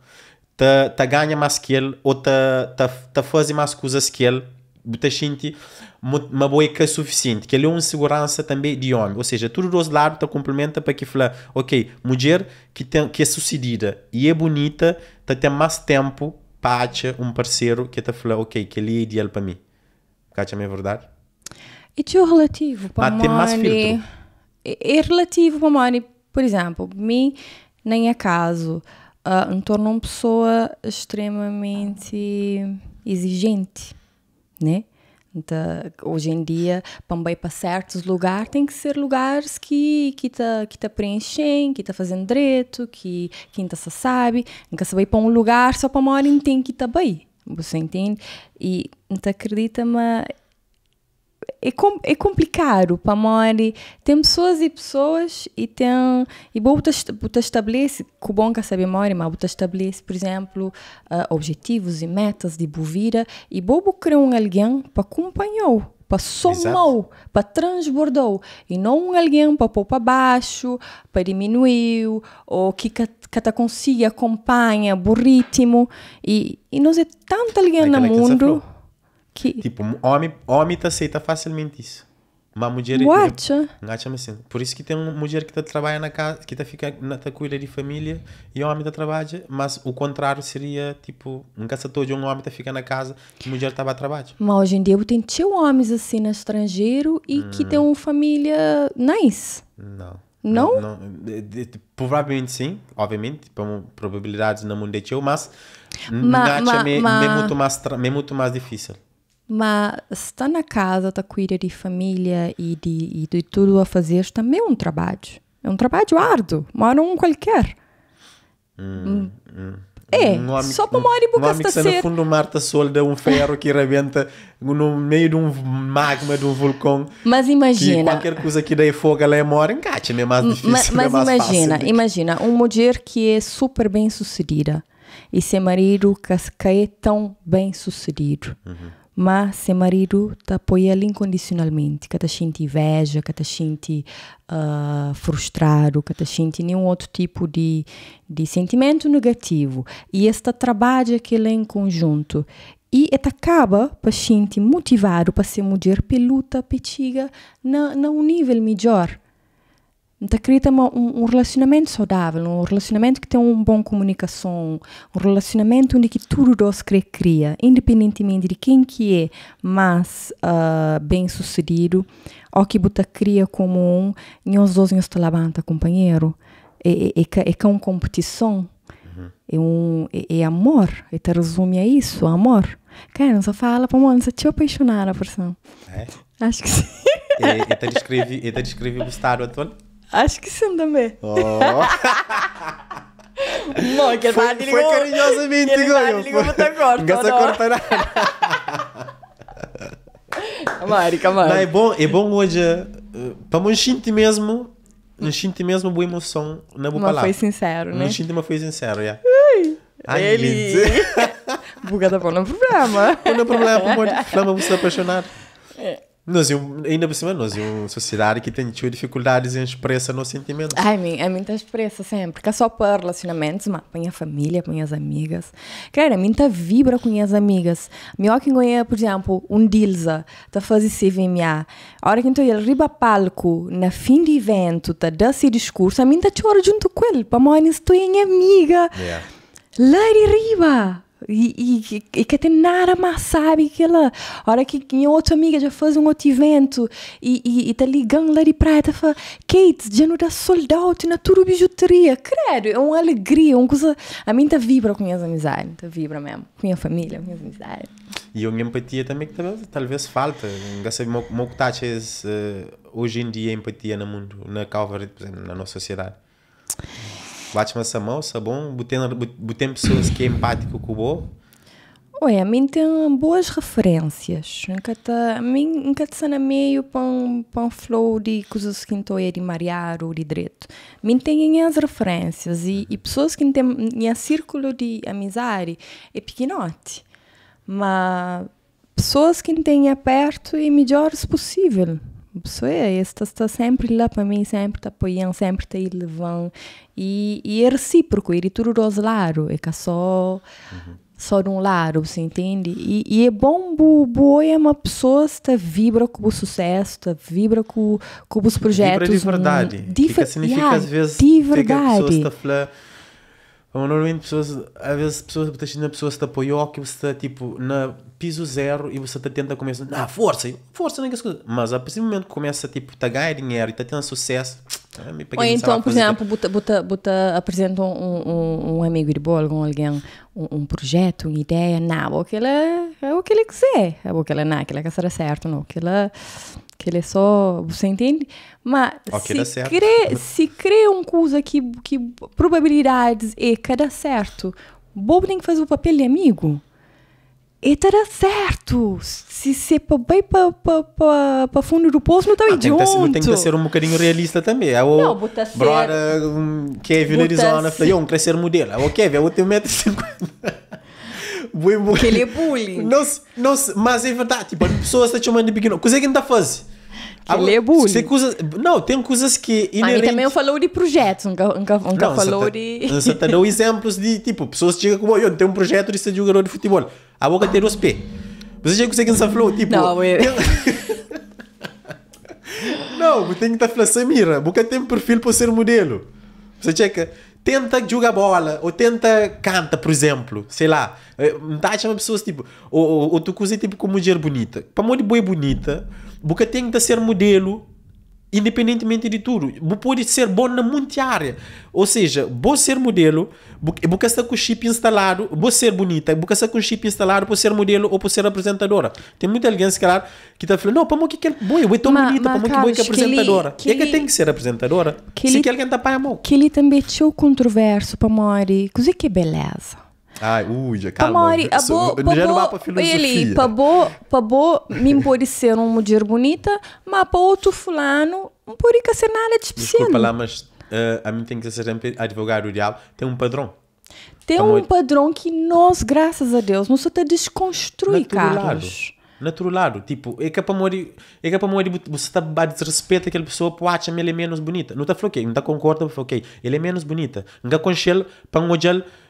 Tá, tá ganha mais que ele ou tá, tá, tá fazer mais coisas que ele botar gente uma boa que é suficiente, que ele é uma segurança também de homem, ou seja, tudo dos lados tá complementa para que fala, ok, mulher que tem que é sucedida e é bonita, tá ter mais tempo para um parceiro que tá falar, ok, que ele é ideal para mim. Cacha é verdade? E tio relativo para Mas tem mais filtro. É, é relativo para mim, por exemplo, mim nem acaso. É uh, ah, me uma pessoa extremamente exigente, né? Então, hoje em dia, também para certos lugares, tem que ser lugares que que tá, que tá preenchem, que tá fazendo direito, que quem tá se sabe. Nunca saber para um lugar só para uma hora tem que tá bem. Você entende? E te então, acredita mas é, com, é complicado para morrer. Tem pessoas e pessoas e tem e você estabelece que bom que é sabe morrer, mas você estabelece, por exemplo, uh, objetivos e metas de bovira e bobo criou um alguém para acompanhou para somou, para transbordou e não alguém para pôr para baixo, para diminuiu ou que cada consiga acompanha o ritmo e, e nós é tanta alguém no mundo que? Tipo, homem, homem te aceita facilmente isso. Uma mulher... Guacha? É tipo, Guacha, assim. Por isso que tem uma mulher que te trabalha na casa, que te fica na te cuida de família e homem te trabalha, mas o contrário seria, tipo, um caçador de um homem te fica na casa e mulher estava a trabalho. Mas hoje em dia eu tenho tio homens assim no estrangeiro e hum. que tem uma família nice. Não. Não? não, não de, de, provavelmente sim, obviamente, para probabilidades não mundo de é tio, mas... Ma, na ma, é ma... É muito mais, é muito mais difícil. Mas estar tá na casa, estar tá cuidando de família e de, e de tudo a fazer também é um trabalho. É um trabalho árduo, Mora um qualquer. Hum, hum. hum. É, só para uma hora e pouco está ser... no fundo do mar está solda um ferro que rebenta no meio de um magma, de um vulcão. Mas imagina... qualquer coisa que dê fogo, ela é mora, engate, não é mais difícil, mas, mas é mais imagina, fácil. Né? imagina, uma mulher que é super bem sucedida e seu marido que é tão bem sucedido. Uhum mas seu marido te apoia incondicionalmente, que senti inveja, que senti sente uh, frustrado, que te nenhum outro tipo de, de sentimento negativo. E este trabalho que ele é em conjunto. E ele acaba para sente motivado para ser mulher peluta, petiga, na, na um nível melhor. Então, cria um, um, relacionamento saudável, um relacionamento que tem uma boa comunicação, um relacionamento onde que tudo nós cria, cria, independentemente de quem que é mais uh, bem-sucedido, ou que você cria como um, e os dois nos levanta, companheiro, é, é, é, é uma competição, é, um, é, é amor, e te resume a isso, amor. Cara, não só fala, pô, mano, você te apaixonar a pessoa. É? Acho que sim. E, e te descreve, e te descreve o estado atual? Aşkısın değil mi? Oo. No, que el fue, padre fue cariñosamente, que el coño. Fue, puta corto, nunca se corta nada. Marica, mano. Não, é bom, é bom hoje, eh, para me sentir mesmo, não sentir mesmo boa emoção na boa palavra. foi sincero, né? Não sentir, mas foi sincero, já. Ui, Ai, ele... Bugada para não é problema. Não é problema, amor. <laughs> Flama, você tá apaixonar. É. Nós, eu, ainda por cima, nós, uma sociedade que tem tido dificuldades em expressar nos sentimentos. Ai, mim, é muita expressa sempre. Porque é só para relacionamentos, mas com a família, com as amigas. Cara, a mim tá vibra com as amigas. Melhor que ganha, por exemplo, um Dilza, tá fazendo CVMA. A hora que então ele riba palco, na fim de evento, tá dando esse discurso, a mim está junto com ele. Para mim, estou em é amiga. Yeah. Lá ele riba. E, e, e que até nada mais sabe que ela Hora que minha outra amiga já fez um outro evento e, está ligando lá de praia, tá falando, Kate, já não dá soldado out na tua bijuteria. Credo, é uma alegria, uma coisa. A mim está vibra com minhas amizades, está vibra mesmo. Com minha família, com minhas amizades. E a minha empatia também que talvez, tá, talvez falta. Não sei, como que eh, hoje em dia a empatia no mundo, na Calvary, na nossa sociedade? Batman Samão, Sabão, botem pessoas que é empático com o Oi, a mim tem boas referências. a mim encata meio para um, para um flow de coisas que estou a é marear ou de direito. A mim tem as referências e, e pessoas que têm minha círculo de amizade é pequenote. Mas pessoas que têm perto é melhor se possível pessoa é esta, está sempre lá para mim, sempre te apoiando, sempre te levando. E, e é recíproco, e é tudo dos lados, é que só, uhum. só de um lado, você entende? E, e é bom, boa é uma pessoa que vibra com o sucesso, que vibra com, com os projetos. Vibra de hum, verdade. De, que, que significa yeah, às vezes de verdade. que a pessoa está falando normalmente pessoas, às vezes pessoas, a pessoa se te apoiou que você está tipo na piso zero e você está tenta começar na força, força naquela coisa. Mas a partir do momento que começa tipo, tá ganhar dinheiro e está tendo sucesso, <tsk> ah, Ou então, por exemplo, buta, buta, buta apresenta um, um, um amigo de bolo, com alguém, um, um, projeto, uma ideia, não, aquilo é o que ele quiser, é o que ele não, aquilo é que será certo, não, aquilo é que ele é só. Você entende? Mas okay, se, crê, se crê um coisa que, que probabilidades é que dá certo, bobo tem que fazer o papel de amigo. E dará tá certo. Se você vai para fundo do poço, não está ah, junto. Tem que, tá tem que tá ser um bocadinho realista também. É o não, brother hum, ser, um, Kevin Arizona. Falei, um crescer modelo. É o Kevin, eu tenho 1,50m. Boi, boi. é bullying. Não, não, mas é verdade, tipo, as pessoas estão chamando de pequeno. Coisa é que gente está a fazer. Ele é bullying. coisa, não, tem coisas que. Inerente... Mas também falou de projetos, nunca, nunca, nunca não, falou tá, de. Você está dando exemplos de tipo, pessoas chegam como eu, tenho um projeto de ser jogador de futebol. A boca tem os pés. Você já consegue nessa flow, tipo. Não, eu... <laughs> É. não, tem que estar falando, Samira, boca tem perfil para ser modelo. Você checa tenta jogar bola, ou tenta canta, por exemplo, sei lá. Metade eh, tá chama pessoas tipo, ou, ou, ou tu coisa é tipo com mulher bonita. Para mulher boa bonita, porque tem que ser modelo independentemente de tudo. pode ser bom na muita área. Ou seja, vou ser modelo, vou estar com o chip instalado, vou ser bonita, vou estar com o chip instalado para ser modelo ou para ser apresentadora. Tem muita alguém, se calhar, que está falando, não, para mim que é bom, eu é bonita, para mim que boa que é apresentadora. É que, é que tem que ser apresentadora, que se que alguém está para a mão. Que ele também é tinha o controverso para Mori, que é beleza. Ai, já calma. Amori, abô, pabô, ele, pabô, pabô, me parecer uma mulher bonita, mas para outro fulano, não pode ser nada de é especial. Tipo Desculpa lá, mas uh, a mim tem que ser sempre advogado diabo. tem um padrão. Tem um padrão que nós, graças a Deus, não só te desconstrui, Natural. Carlos. Natural, lado. tipo, é que é para morrer, é que é para morrer, você está a desrespeitar aquela pessoa, pô, acha ele é menos bonita. Não está o que, não está concordando, ok, ele é menos bonita. Não está com para um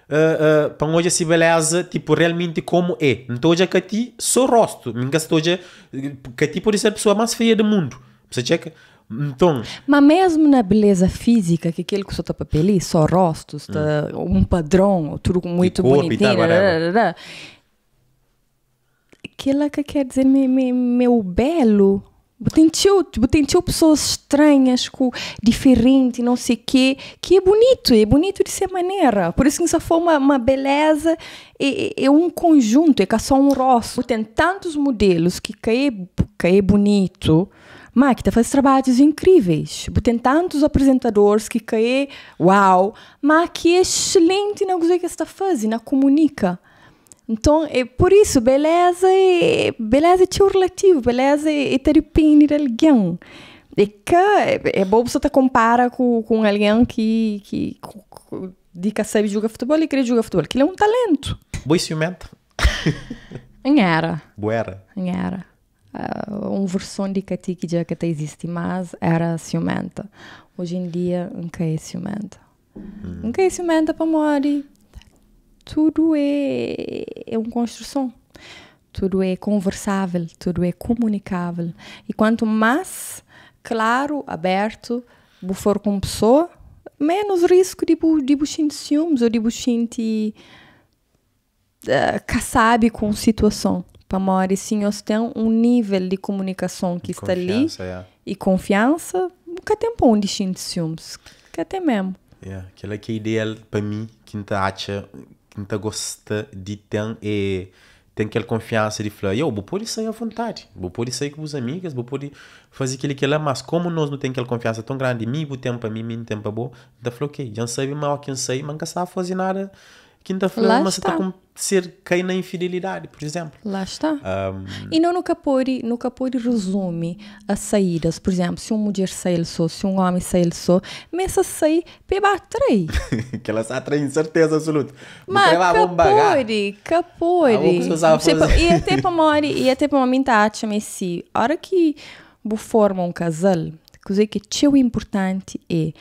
uh, para hoje se beleza tipo realmente como é então hoje que ti só rosto nunca hoje que ti pode ser a pessoa mais feia do mundo você checa então mas mesmo na beleza física que aquele que só tá papel só rostos hum. Mm. um padrão tudo muito corpo, bonitinho tá, aquilo que quer dizer meu, meu belo Botentiu, botentiu pessoas estranhas, com diferente, não sei o quê, que é bonito, é bonito de ser maneira. Por isso que isso foi uma, uma beleza, é, é, é um conjunto, é só um rosto. Tem tantos modelos que é, que é bonito, Máquina tá faz trabalhos incríveis. Tem tantos apresentadores que caem, é, uau, mas que é excelente na coisa que está fazendo, na comunica. Então, é por isso, beleza é, beleza é relativo, beleza é, é terapia de alguém. É que é bom você te compara com, com alguém que, que, que, que, que sabe jogar futebol e quer jogar futebol. Aquilo é um talento. Boi ciumento. Era. Boera. Era. Uh, um versão de Cati que já que até existe, mas era ciumenta. Hoje em dia, nunca é ciumenta. Nunca hum. é ciumenta para morrer tudo é, é uma construção, tudo é conversável, tudo é comunicável. E quanto mais claro, aberto, for com pessoa, menos risco de, de buchinho de ciúmes ou de buchinho de uh, caçabe com situação. Para mora, sim, eles têm um nível de comunicação que está ali é. e confiança, nunca tem um de ciúmes, que até mesmo. Yeah. Aquela é que é ideal para mim, que não acha não tá gosta de ter e é, tem aquela confiança de falar, eu vou poder sair à vontade, vou poder sair com os amigos, vou poder fazer aquilo que lá, é, mas como nós não temos aquela confiança tão grande, mim, o tempo para mim, mim, tempo para é bom, então falou, ok, já sei mal quem sei, mas não sabe fazer nada quinta-feira você tá está. com ser cai na infidelidade, por exemplo. Lá está. Um... E não no Capori, no Capori resume as saídas, por exemplo, se uma mulher sai só, se um homem sai só, mas a sair peba atrai. <laughs> que elas atraem certeza absoluta. Mas Capori, Capori. E até para mori, e até para mim tá acha se, Hora que forma um casal, coisa que é importante é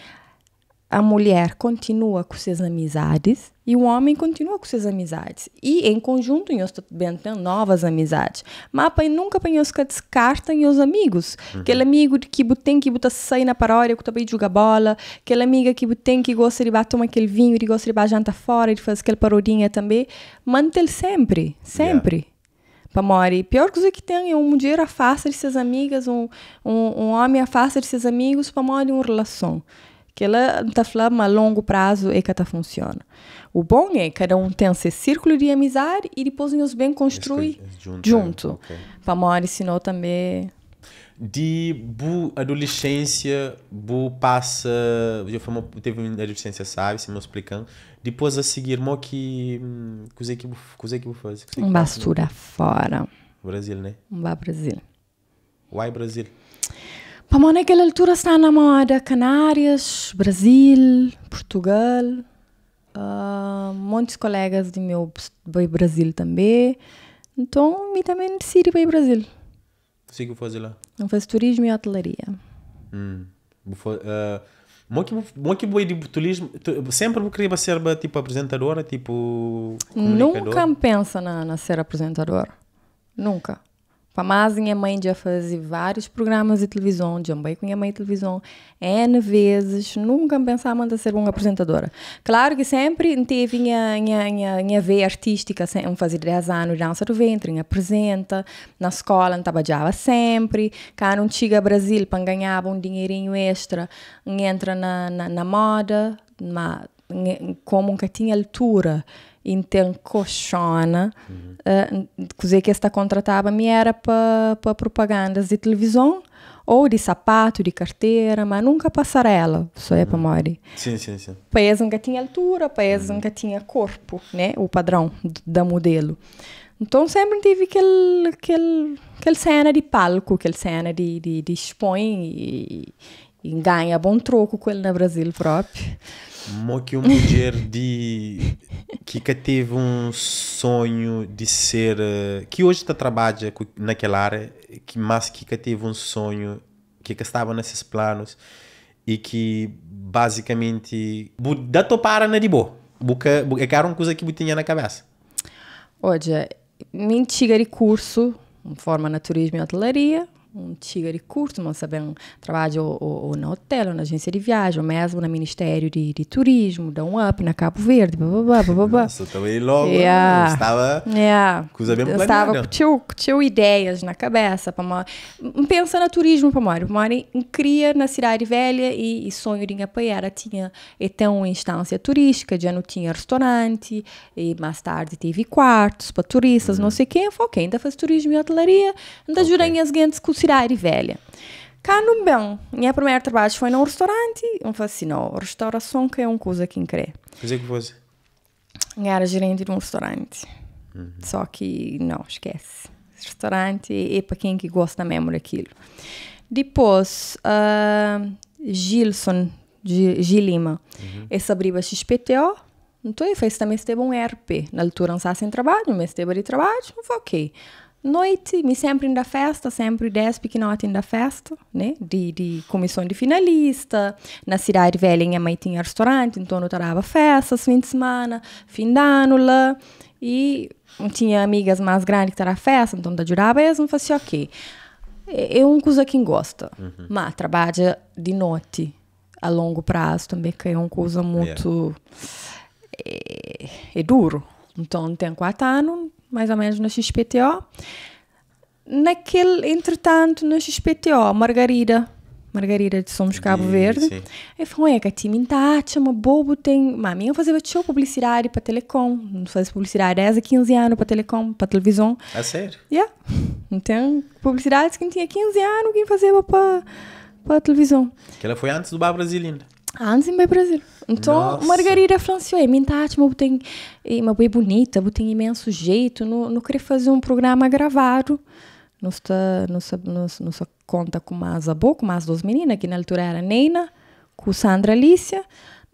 a mulher continua com suas amizades e o homem continua com suas amizades. E, em conjunto, nós também temos novas amizades. Mas nunca para nós descarta os amigos. Uhum. Aquele amigo que tem que botar tá sair na paródia, que também joga bola. Aquela amiga que tem que gosta de tomar aquele vinho, que gosta de jantar fora, de fazer aquela parodinha também. Mantém sempre, sempre. Yeah. Pamori, pior coisa que tem é um dinheiro afasta de suas amigas, um, um, um homem afasta de seus amigos, para em uma relação que ela está falando a longo prazo e é que está funciona. O bom é que cada um tem seu círculo de amizade e depois nos bem construem junto. Né? junto. Okay. Para mora ensinou também de bu adolescência bu passa eu famo teve uma adolescência sabe se me explicando depois a seguir mo que coisa hum, que coisa que vou fazer um bastura né? fora Brasil né um Brasil why Brasil para naquela altura está na moda Canárias, Brasil, Portugal, uh, colegas de meu para Brasil também. Então, me também decidi para o Brasil. Sigo fazer lá. Eu faço turismo e hotelaria. Hum. Uh, que bom de turismo. Sempre queria ser tipo apresentadora, tipo. Nunca pensa na, na ser apresentadora. Nunca. Famosa Minha Mãe já fez vários programas de televisão, também com Minha Mãe de televisão, N vezes, nunca pensava em ser uma apresentadora. Claro que sempre teve minha, minha, minha, minha veia artística, eu fazia 10 anos de dança do ventre, me apresenta, na escola eu trabalhava sempre, cá não tinha Brasil para ganhar um dinheirinho extra, entra na, na, na moda, mas como nunca tinha altura, então cochona uhum. Eh, que esta contratava me era para pa propagandas de televisão ou de sapato, de carteira, mas nunca passarela, só é para uhum. mori. Sim, sim, sim. País nunca tinha altura, país uhum. nunca tinha corpo, né, o padrão da modelo. Então sempre tive aquele, aquele, aquele cena de palco, aquele cena de, de, de expõe e, e ganha bom troco com ele no Brasil próprio. Mo que uma mulher de que teve um sonho de ser eh, que hoje está trabalha naquela área que mas que teve um sonho que estava nesses planos e que basicamente da topara na de boa é cara uma coisa que tinha na cabeça hoje mentira de curso forma na turismo e hotelaria um tigre curto não mas sabem, é trabalho ou, ou, na hotel, ou na agência de viagem, ou mesmo no Ministério de, de Turismo, um up na Cabo Verde, blá, blá. Nossa, também logo né? yeah. estava yeah. coisa bem planejada. Estava tinha, ideias na cabeça para Pensa no turismo para morar Mora cria na cidade velha e, e sonho de apoiar tinha então uma instância turística, já não tinha restaurante e mais tarde teve quartos para turistas, uhum. não sei quem, foi ainda faz turismo e hotelaria, ainda okay. ajudem as gentes com e velha. Quando bem, minha primeira trabalho foi num restaurante. Eu falei assim, não, restauração que é uma coisa que crê. é que você? Eu era gerente de um restaurante. Uhum. Só que, não, esquece. Restaurante é para quem que gosta mesmo daquilo. Depois, uh, Gilson, de, Lima, uhum. essa a XPTO. Então, eu fez também, esteve um RP. Na altura, não estava sem trabalho, mas esteve de trabalho. Foi ok noite, me sempre da festa, sempre 10 pequenotes da festa, né? De, de comissão de finalista. Na cidade velha, minha mãe tinha restaurante, então eu tarava festas, fim de semana, fim de ano lá. E tinha amigas mais grandes que tava festa, então eu ajudava elas, não fazia o okay. É uma coisa que gosta, uhum. mas trabalha de noite a longo prazo também, que é uma coisa muito. Yeah. É, é duro. Então, tem quatro anos, mais ou menos, no XPTO. Naquele, entretanto, no XPTO, Margarida, Margarida de Somos Cabo Verde, sim. e é que a time intátil, uma bobo tem... maminha eu fazia show publicidade para telecom, não fazia publicidade 10 a 15 anos para telecom, para televisão. É sério? Yeah. Então, publicidade que tinha 15 anos, quem fazia para para televisão. Que ela foi antes do Bar Brasil ainda. Antes em Brasil. Então, Nossa. Margarida Franciou, é muito mas tem, uma é bonita, tem imenso jeito. Não, não queria fazer um programa gravado. Nossa tá, conta com mais a boca, com mais duas meninas, que na altura era Neina, com Sandra Alicia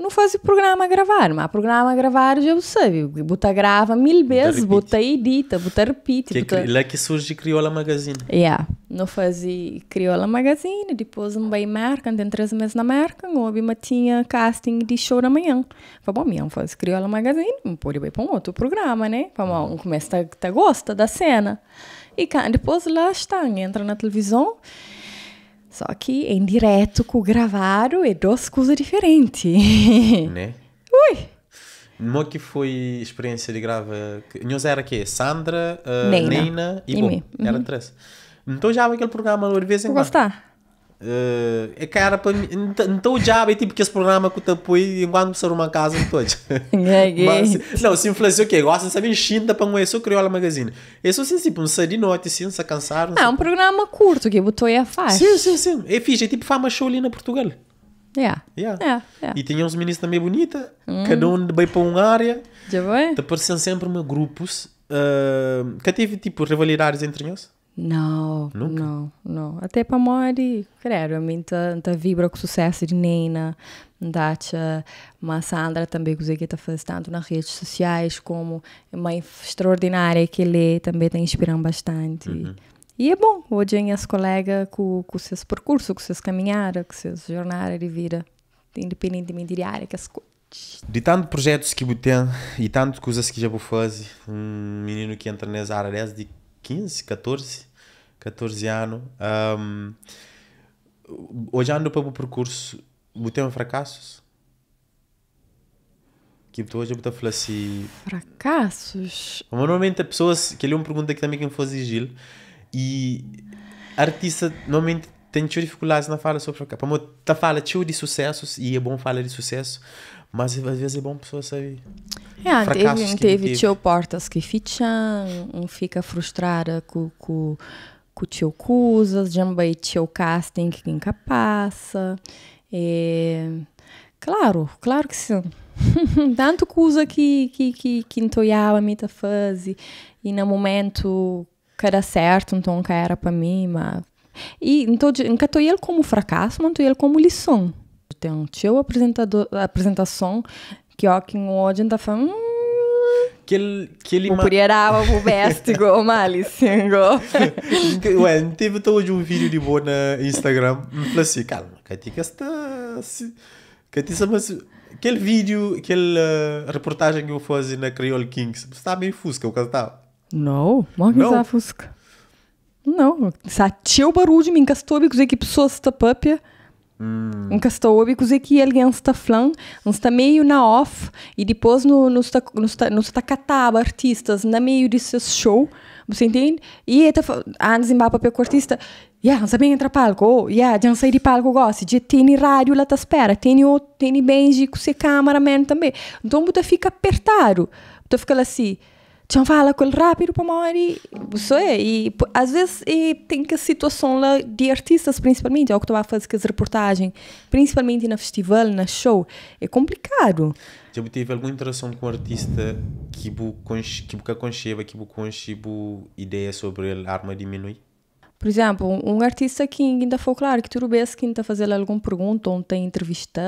não fazia programa a gravar, mas programa a gravar já sabe, bota grava mil vezes, bota edita, bota repite. Que Lá que surge Crioula Magazine. Yeah, não fazia Crioula Magazine, depois vai bem marca, dentro de três meses na marca, houve uma tinha casting de show da manhã. Falei, bom, minha, faz Crioula Magazine, não pode ir para um outro programa, né? Falei, uhum. começa a tá, tá gostar da cena. E depois lá está, entra na televisão só que em direto com o gravado é duas coisas diferentes. <laughs> Né? Ui! Como que foi experiência de grava? Nós era que Sandra, uh, Neina, Neina e, e Era uhum. três. Então já havia aquele programa de vez em quando. Gostar. Uh, é cara para mim. Então, então o diabo é tipo que esse programa que eu te apoio enquanto me uma casa de todos. <laughs> Mas, não, se influenciou o quê? Gosta de saber chinta para conhecer o Crioula Magazine. É só assim, tipo, não sei de noite, assim, se cansar. Não, ah, um programa curto que botou e a faz. Sim, sim, sim. É fixe, é tipo fama show ali na Portugal. Yeah. Yeah. Yeah, yeah. E tinha uns meninos também bonitos, mm. Hum. cada um bem para uma área. Já vai? Apareciam sempre grupos uh, que tive tipo rivalidades entre eles. Não, Nunca? não, não. Até para mori, credo, a mim tá, tá vibra com sucesso de Nena, Dacha, mas Sandra também que está fazendo tanto nas redes sociais como mãe extraordinária que lê também está inspirando bastante. Uhum. E é bom, hoje em as colegas com, com seus percursos, com seus caminhadas, com seus jornadas de vida, independentemente de área que as coisas. De tanto projetos que eu tenho e tanto coisas que já vou fazer, um menino que entra nessa área desde 15, 14, 14 anos. Um, olhando para o percurso, botei um fracassos? Que tu hoje eu falar assim. Fracassos? Normalmente, as pessoas. Que ali é uma pergunta que também quem fosse Gil E artista normalmente tem dificuldades na fala sobre fracassos. Para mim, tá fala de sucessos e é bom falar de sucesso, mas às vezes é bom a pessoa sair. É, teve, que teve, teu portas que fichan, um fica frustrada com, com, com teu cusas, jambai teu casting que incapassa. É... Claro, claro que sim. <laughs> Tanto coisa que que que que entoiava me tá e no momento que era certo, então que era para mim, mas e então nunca tô ele como fracasso, mas tô ele como lição tente. Eu apresentador, apresentação que ó que Odin tá falando fala, hum. que ele, que ele Procurava o vestigo, <laughs> o malicingo. Assim, <laughs> Ué, teve até hoje um vídeo de boa no Instagram. Me falou assim, calma, que tica está... Que tica mas... Aquele vídeo, aquele eh, reportagem que eu fazia na Creole Kings, estava meio fusca o estava Não, mas é não está fusca. Não, se atiu barulho de mim, castou, porque que pessoas tapapia. Mm. Um castaobi, porque que ele está flan, está meio na off, e depois não está sta, está sta, no sta artistas na meio de seus show, você entende? E ele é tá antes de ir para o artista, yeah, não sabia entrar palco, oh, yeah, já não sair de palco, gosto, já tem rádio lá, tá espera, tem outro, tem bem, com você cameraman também. Então, você fica apertado, você fica assim, tinha fala ele rápido para morrer. Isso é. E às vezes e, tem que a situação lá de artistas, principalmente, é o que tu vai fazer com as reportagens, principalmente na festival, na show, é complicado. Já tive alguma interação com um artista que bu, que buca que que bu, conche, bu, ideia sobre a arma diminui por exemplo, um artista que ainda foi claro que tudo bem tá tá que está fazendo alguma pergunta, ou tem entrevista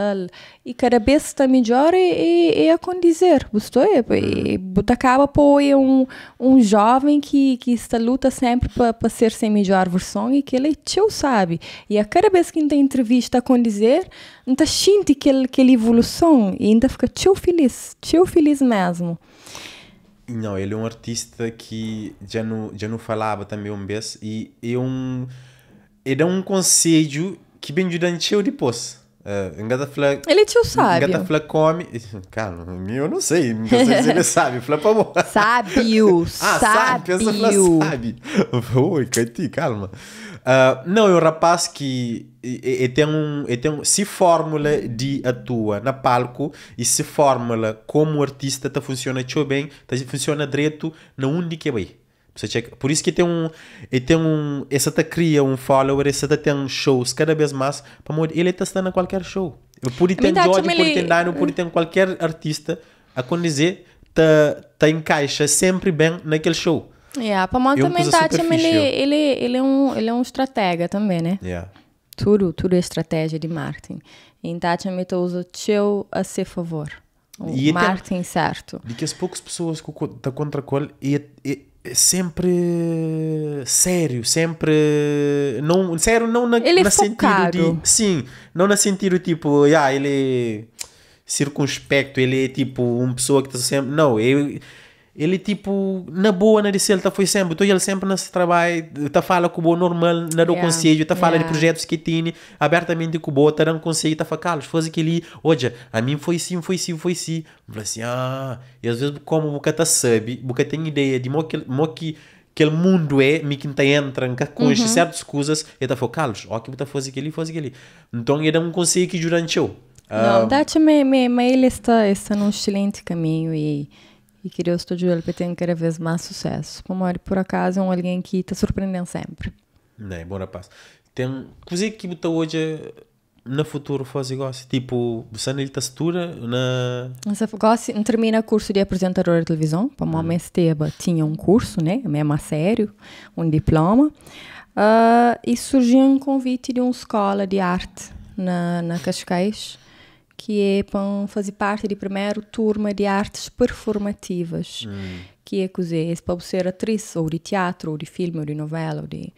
e cada vez está melhor e, e, e a condizer, gostou? E, e acaba uhum. por um, um jovem que, que está luta sempre para ser sem melhor versão e que ele é teu sabe. E a cada vez que tem entrevista a condizer, está sentindo que ele, que ele evolução e ainda fica teu feliz, teu feliz mesmo. Não, ele é um artista que já não, já não falava também um vez e é um. Ele é um conselho que bem durante eu depois. Uh, eh, engata fala, ele é tio sabe. Engata fala come. <laughs> Cara, eu não sei. Não sei se ele sabe. Fala pra amor. Sábio. ah, sábio. Pensa fala sabe. <laughs> Oi, Cati, calma. Uh, não, é um rapaz que é, tem um, é, tem um, se fórmula de atua na palco e se fórmula como artista tá funciona tão bem, tá funciona direito na única é way. Por isso que tem um, tem um, essa tá cria um follower, essa tá tem shows cada vez mais, para ele tá estando a qualquer show. Pode ter Jorge, pode ter Dino, pode ter qualquer artista a conhecer dizer, tá, tá encaixa sempre bem naquele show. Yeah, é, Pamon também tá ele, ele, ele, é um, ele é um estratega também, né? Yeah. É. Tudo, tudo é estratégia de marketing. Então, também eu uso o teu a seu favor. O e é marketing tem, certo. De que as poucas pessoas que da contra qual é, é, sempre sério, sempre não sério não na, ele na focado. sentido de sim, não na sentido tipo, yeah, ele circunspecto, ele é tipo uma pessoa que está sempre não, eu ele tipo, na boa, na né, disse, ele tá foi sempre, então ele sempre nesse trabalho, tá fala com o boa normal, na né, do yeah. conselho, tá fala yeah. de projetos que tinha, abertamente com o boa, tá dando conselho, tá falando, Carlos, faz aquele, hoje a mim foi sim, foi sim, foi sim. Falei assim, ah, e às vezes como o tá sabe, o tem ideia de mo que, mo que aquele mundo é, me que tá entra, em conche uhum. certas coisas, ele tá falando, Carlos, ó que tá faz aquele, faz aquele. Então ele dá um conselho que durante eu. Não, um, ah. dá-te me, me, ele está, está num excelente caminho e e que Deus te ele para cada vez mais sucesso. Como por acaso é um alguém que está surpreendendo sempre. Né, bom rapaz. Tem, coisa que está hoje eh, no futuro faz negócio? Tipo, você não licenciatura tá na... Você gosta, termina curso de apresentadora de televisão. Para uhum. mestreba Esteba tinha um curso, né? Mesmo a sério, um diploma. Uh, e surgiu um convite de uma escola de arte na, na Cascais que é fazer parte de primeiro turma de artes performativas, hum. que é cozer, é pode ser atriz ou de teatro, ou de filme, ou de novela, ou de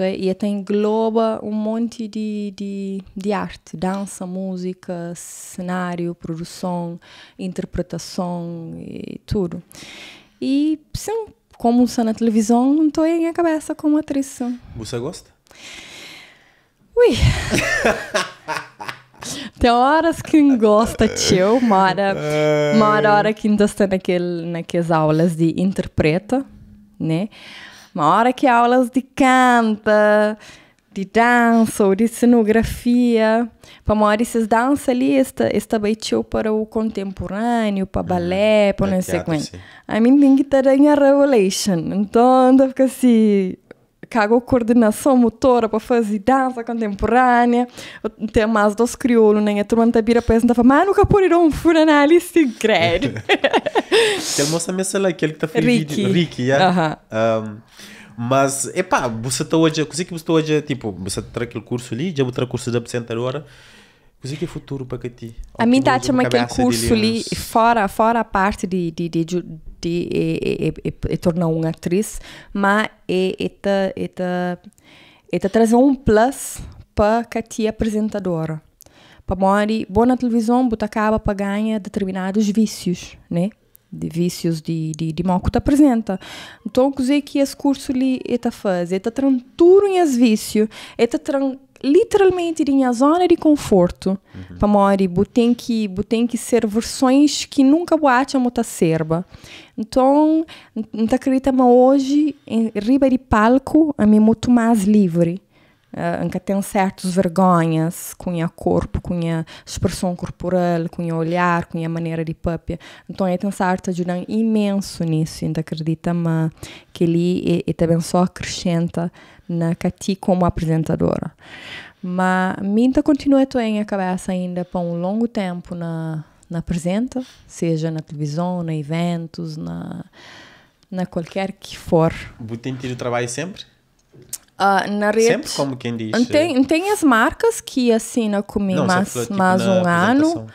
é, e até engloba um monte de, de, de arte, dança, música, cenário, produção, interpretação e tudo. E sim, como está na televisão, não estou em a cabeça como atriz. Você gosta? Ui! <laughs> Tem horas que gosta tio, mora, mora hora que ainda está naquele, naquelas aulas de interpreta, né? Uma hora que aulas de canta, de dança ou de cenografia. Para uma hora essas danças ali, está, está bem tio para o contemporâneo, para hum, balé, para não sei quanto. A mim tem que estar em a revelation. Então, fica assim cagou coordenação motora para fazer dança contemporânea. Tem mais dos crioulos, nem né? a turma da para pensava, mas nunca poriram um furanalista incrível. <laughs> Tem moça minha, sei lá, aquele que tá fazendo Ricky. vídeo. Ricky, yeah? uh -huh. um, mas, epá, você está hoje, consegui que você tá hoje, tipo, você está aquele curso ali, já vou ter curso da agora é que é futuro para ti? A mim tá chama aquele curso ali, fora, fora a parte de, de, de, de, tornar uma atriz, mas está está está trazendo um plus para a ti apresentadora. Para mori, boa na televisão, você acaba para ganhar determinados vícios, né? de vícios de, de, de mal que te apresenta. Então, o que esse curso ali é está fazendo é Está transturem as vícios, é está literalmente din zona de conforto. Uhum. Pamori, tem que, tem que ser versões que nunca boate a mota serba. Então, não acredita, mas hoje, em riba de palco, a mim muito mais livre anche eh, tem certas vergonhas com o corpo, com a expressão corporal, com o olhar, com a maneira de papia. Então, é tem certa ajuda imenso nisso. Ainda então, acredita mas que ele e, e também só acrescenta na Cati como apresentadora. Mas minta continua em a cabeça ainda por um longo tempo na na apresenta, seja na televisão, na eventos, na na qualquer que for. Você tem tido trabalho sempre? Uh, na rede, Sempre como quem diz. Tem, é. tem as marcas que assina comigo mais, tipo, um ano.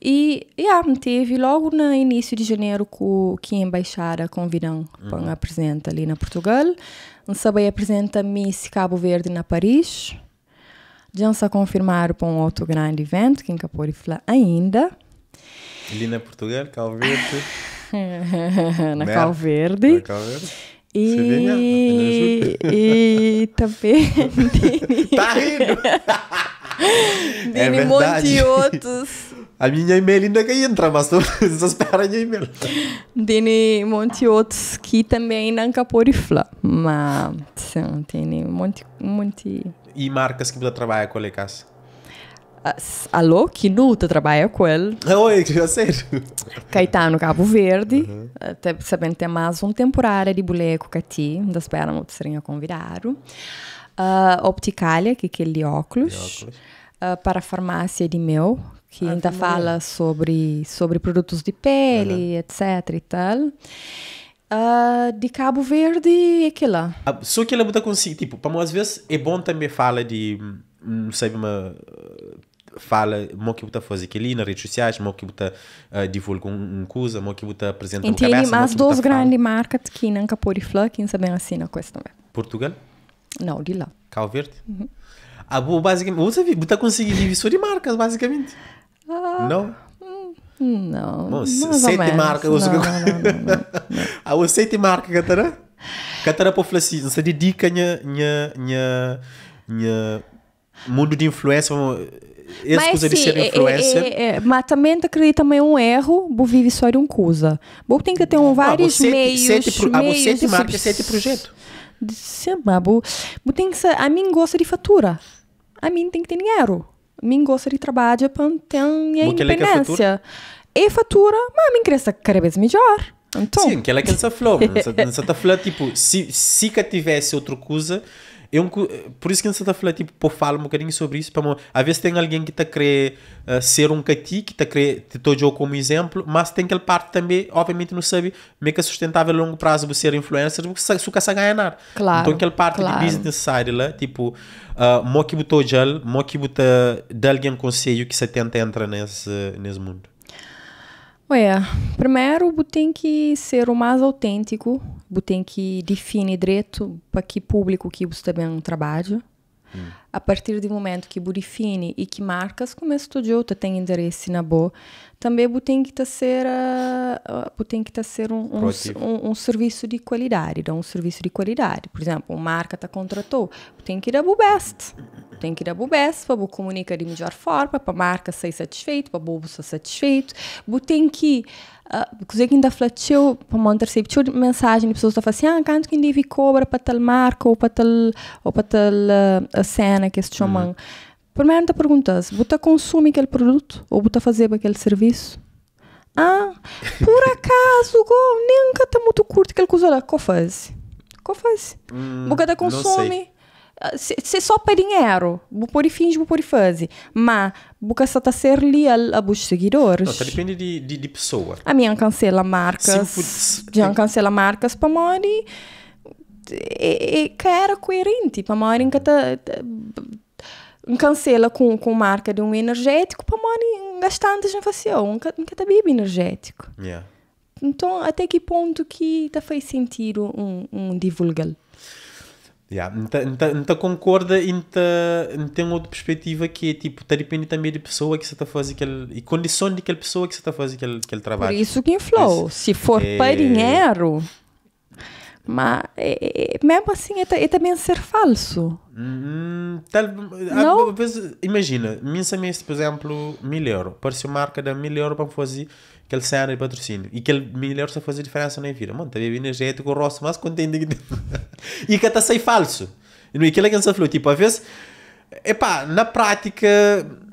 E yeah, teve logo no início de janeiro com que a embaixada convidou uhum. para apresentar ali na Portugal. não Sabia apresenta Miss Cabo Verde na Paris. Já se confirmaram para um outro grande evento que em Capori ainda. Ali na Portugal, Cabo Verde. <laughs> na Cabo Verde. Na Cabo Verde. E, <laughs> e também tem... <laughs> Tá rindo! Dini <laughs> é um monte de outros. A minha e-mail ainda que entra, mas tu desespera minha e-mail. Dini um monte de outros que também não caporifla. Mas, sim, tem um monte, um monte... E marcas que você trabalha com a Lecasa? alô, que nuta trabalha com ele. Oi, que eu sei. Caetano Cabo Verde, uhum. até sabendo ter mais um temporário de boleco que ti, da espera muito serem a convidar. Uh, ah, Opticália, que é de óculos. De óculos. Uh, para a farmácia de meu, que ah, ainda fala sobre, sobre produtos de pele, uhum. etc e tal. Uh, de Cabo Verde e que lá. Ah, só que ela é muda consigo, tipo, para às vezes é bom também falar de, hum, não sei, uma fala, moki buta fazer aquilo nas redes sociais, moki buta uh, divulga um, um coisa, buta apresenta Entendi, uma cabeça, mas duas grandes marcas que não capori flá, que sabem assim na questão. Portugal? Não, de lá. Cabo Verde? Uhum. Ah, bo, basicamente, você buta conseguir divisor de marcas, basicamente. Ah. Não? Não. Bom, sete marcas. Não, não, não, não, não. <laughs> sete marcas, Catara? Catara para falar assim, você dedica a mundo de influência mas de assim, ser é, é, influencer. É, é, é, mas também acredita também um erro, Bo vive só de um coisa. Bo tem que ter um ah, vários ah, você, meios, sete pro, meios. Ah, você marca é sete projeto. Sim, mas Bo tem que ser, a mim gosta de fatura. A mim tem que ter dinheiro. A mim gosta de trabalho para ter independência. E fatura, mas a mim cresce cada vez melhor. Então. Sim, que ela que ela falou. Né? <laughs> Ela está falando, tipo, se, se que tivesse outra coisa, eu, eh, por isso que eu está a falar, tipo, por falar um bocadinho sobre isso. Para às vezes tem alguém que está a querer uh, ser um cati, que está a querer te todo como exemplo, mas tem aquela parte também, obviamente, não sabe meio que é sustentável a longo prazo você ser influencer, se você quer ganhar. Claro. Então, aquela parte claro. de business side lá, tipo, eh, mo que botou gel, mo que botou de alguém conselho que se tenta entrar nesse, nesse mundo. Ué, primeiro, tem que ser o mais autêntico, tem que definir direito para que público que você também trabalha. A partir do momento que burifine e que marcas como a é Studiota tem interesse na boa, também tem que tá ser, uh, tem que ser um, um, um, serviço de qualidade, um serviço de qualidade. Por exemplo, uma marca te tá contratou, tem que dar o best. Tem que dar o best para comunicar de melhor forma, para a marca sair satisfeita, para o bobo ser satisfeito. Tem que ah, così che da flacciu, tipo, ah, eh, mm. per me intercebi più messaggi, le persone stanno facendo, ah, <laughs> canto che devi cobra para tal marca ou para tal, o per tal cena que si chiamano. Mm. Per me te perguntas, você consome aquele produto ou você fazer aquele serviço? Ah, por acaso, go, nunca está muito curto aquele coisa lá, que faz? Que faz? Hum, você consome? se só para dinheiro, bupori finge, bupori faze, mas buca só tá ser ali a, a bus seguidores. Não, tá depende de, de, de, pessoa. A minha cancela marcas, se, já cancela marcas para mori, e, e que era coerente, para mori em que tá, cancela com, com marca de um energético, para mori antes não fazia, um que tá energético. Yeah. Então, até que ponto que tá faz sentido um, um divulgar? Yeah, então então então concorda e tem outra perspectiva que é tipo, está depende também da de pessoa que você está fazendo aquele, e condição de aquela pessoa que você está fazendo aquele, aquele trabalho. Por isso que inflou. Se for é... para dinheiro, mas é, é, mesmo assim é, é também ser falso. Hum, não? vezes, imagina, minha semestre, por exemplo, mil euros. Parece uma marca de mil euros para fazer que ele saia de patrocínio e que ele melhor se fazer diferença na vida. Mano, tá bebendo energético, o rosto mais contente que <laughs> e que até sei falso. E é aquilo que ele falou, tipo, às vezes, epá, na prática,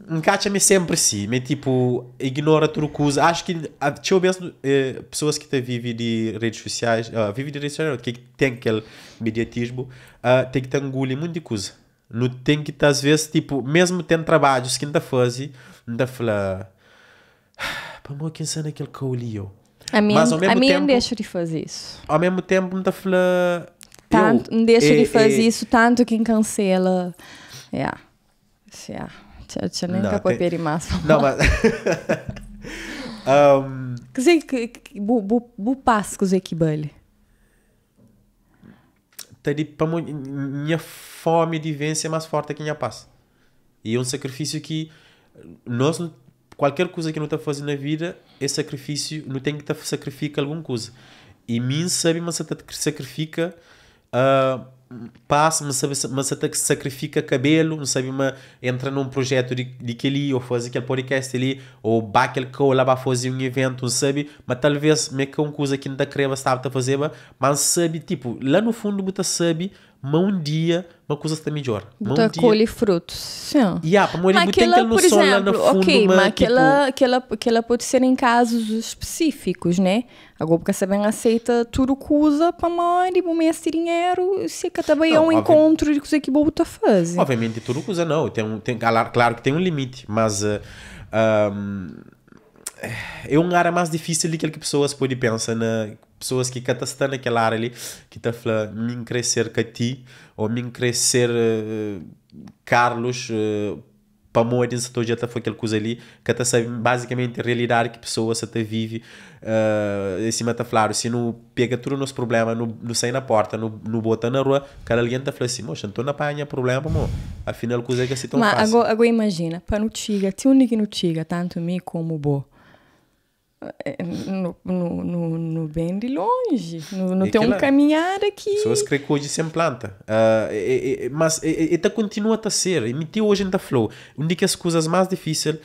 encaixa-me sempre sim, mas tipo, ignora tudo coisa. Acho que, ah, eu ver eh, pessoas que vivem de redes sociais, uh, vivem de redes sociais, que tem aquele mediatismo, uh, tem que ter engolir muito de coisa. Não tem que, às vezes, tipo, mesmo tendo trabalhos que ainda fazendo ainda fala pá, quem sendo aquele que eu li, A Mas, ao mesmo a mim tempo, não deixa de fazer isso. Ao mesmo tempo, não tá falando... Tanto, não deixa é, de fazer é, isso, tanto que cancela. Yeah. Yeah. Eu, eu nem nunca de pedir Não, mas... um... Quer dizer, que, que, bu, bu, bu passo que aqui, Bale. Tadi, tipo, para minha fome de vencer é mais forte que minha paz. E é um sacrifício que nós não qualquer coisa que não está fazendo na vida é sacrifício, não tem que estar tá, sacrifica alguma coisa. E mim sabe, mas até sacrifica uh, passa, mas sabe, mas até que sacrifica cabelo, não sabe, mas entra num projeto de, de que ali, ou faz aquele podcast ali, ou bate aquele cão lá para fazer um evento, não sabe, mas talvez me que uma coisa que não está querendo sabe tá fazer, mas sabe, tipo, lá no fundo, você sabe, um dia uma coisa está melhor. Botar colhe frutos. Sim. Yeah, para molhar muito tempo no sol lá no fundo. Ok, mas tipo aquela, aquela, aquela pode ser em casos específicos, né? Agora, porque sabem, aceita tudo coisa para mãe, bom tipo, esse dinheiro, se que também é um encontro de coisa que bota tá faz. Obviamente, tudo coisa não. Tem um, tem, claro que tem um limite, mas. Uh, um, é área mais difícil do que pessoas podem pensar na pessoas que cada estão naquela área ali, que está a falar, me crescer Cati, ou me crescer uh, Carlos, uh, eh, para morrer nesse todo dia tá foi aquela coisa ali que está sabe basicamente a realidade que pessoas até vive uh, eh, em cima está ah, se não pega tudo nos problema não, não sai na porta não, não bota na rua cara alguém está falar assim moça estou não apanha problema amor afinal coisa é que é se assim tão mas fácil mas agora, agora imagina para não tiga te único não tiga tanto mim como boa é, no, no, no, no, bem de longe, no, no é um caminhar aqui. Pessoas que hoje sem é planta. Uh, é, é, mas está continua a ser. E meti hoje ainda flow. Uma das coisas mais difíceis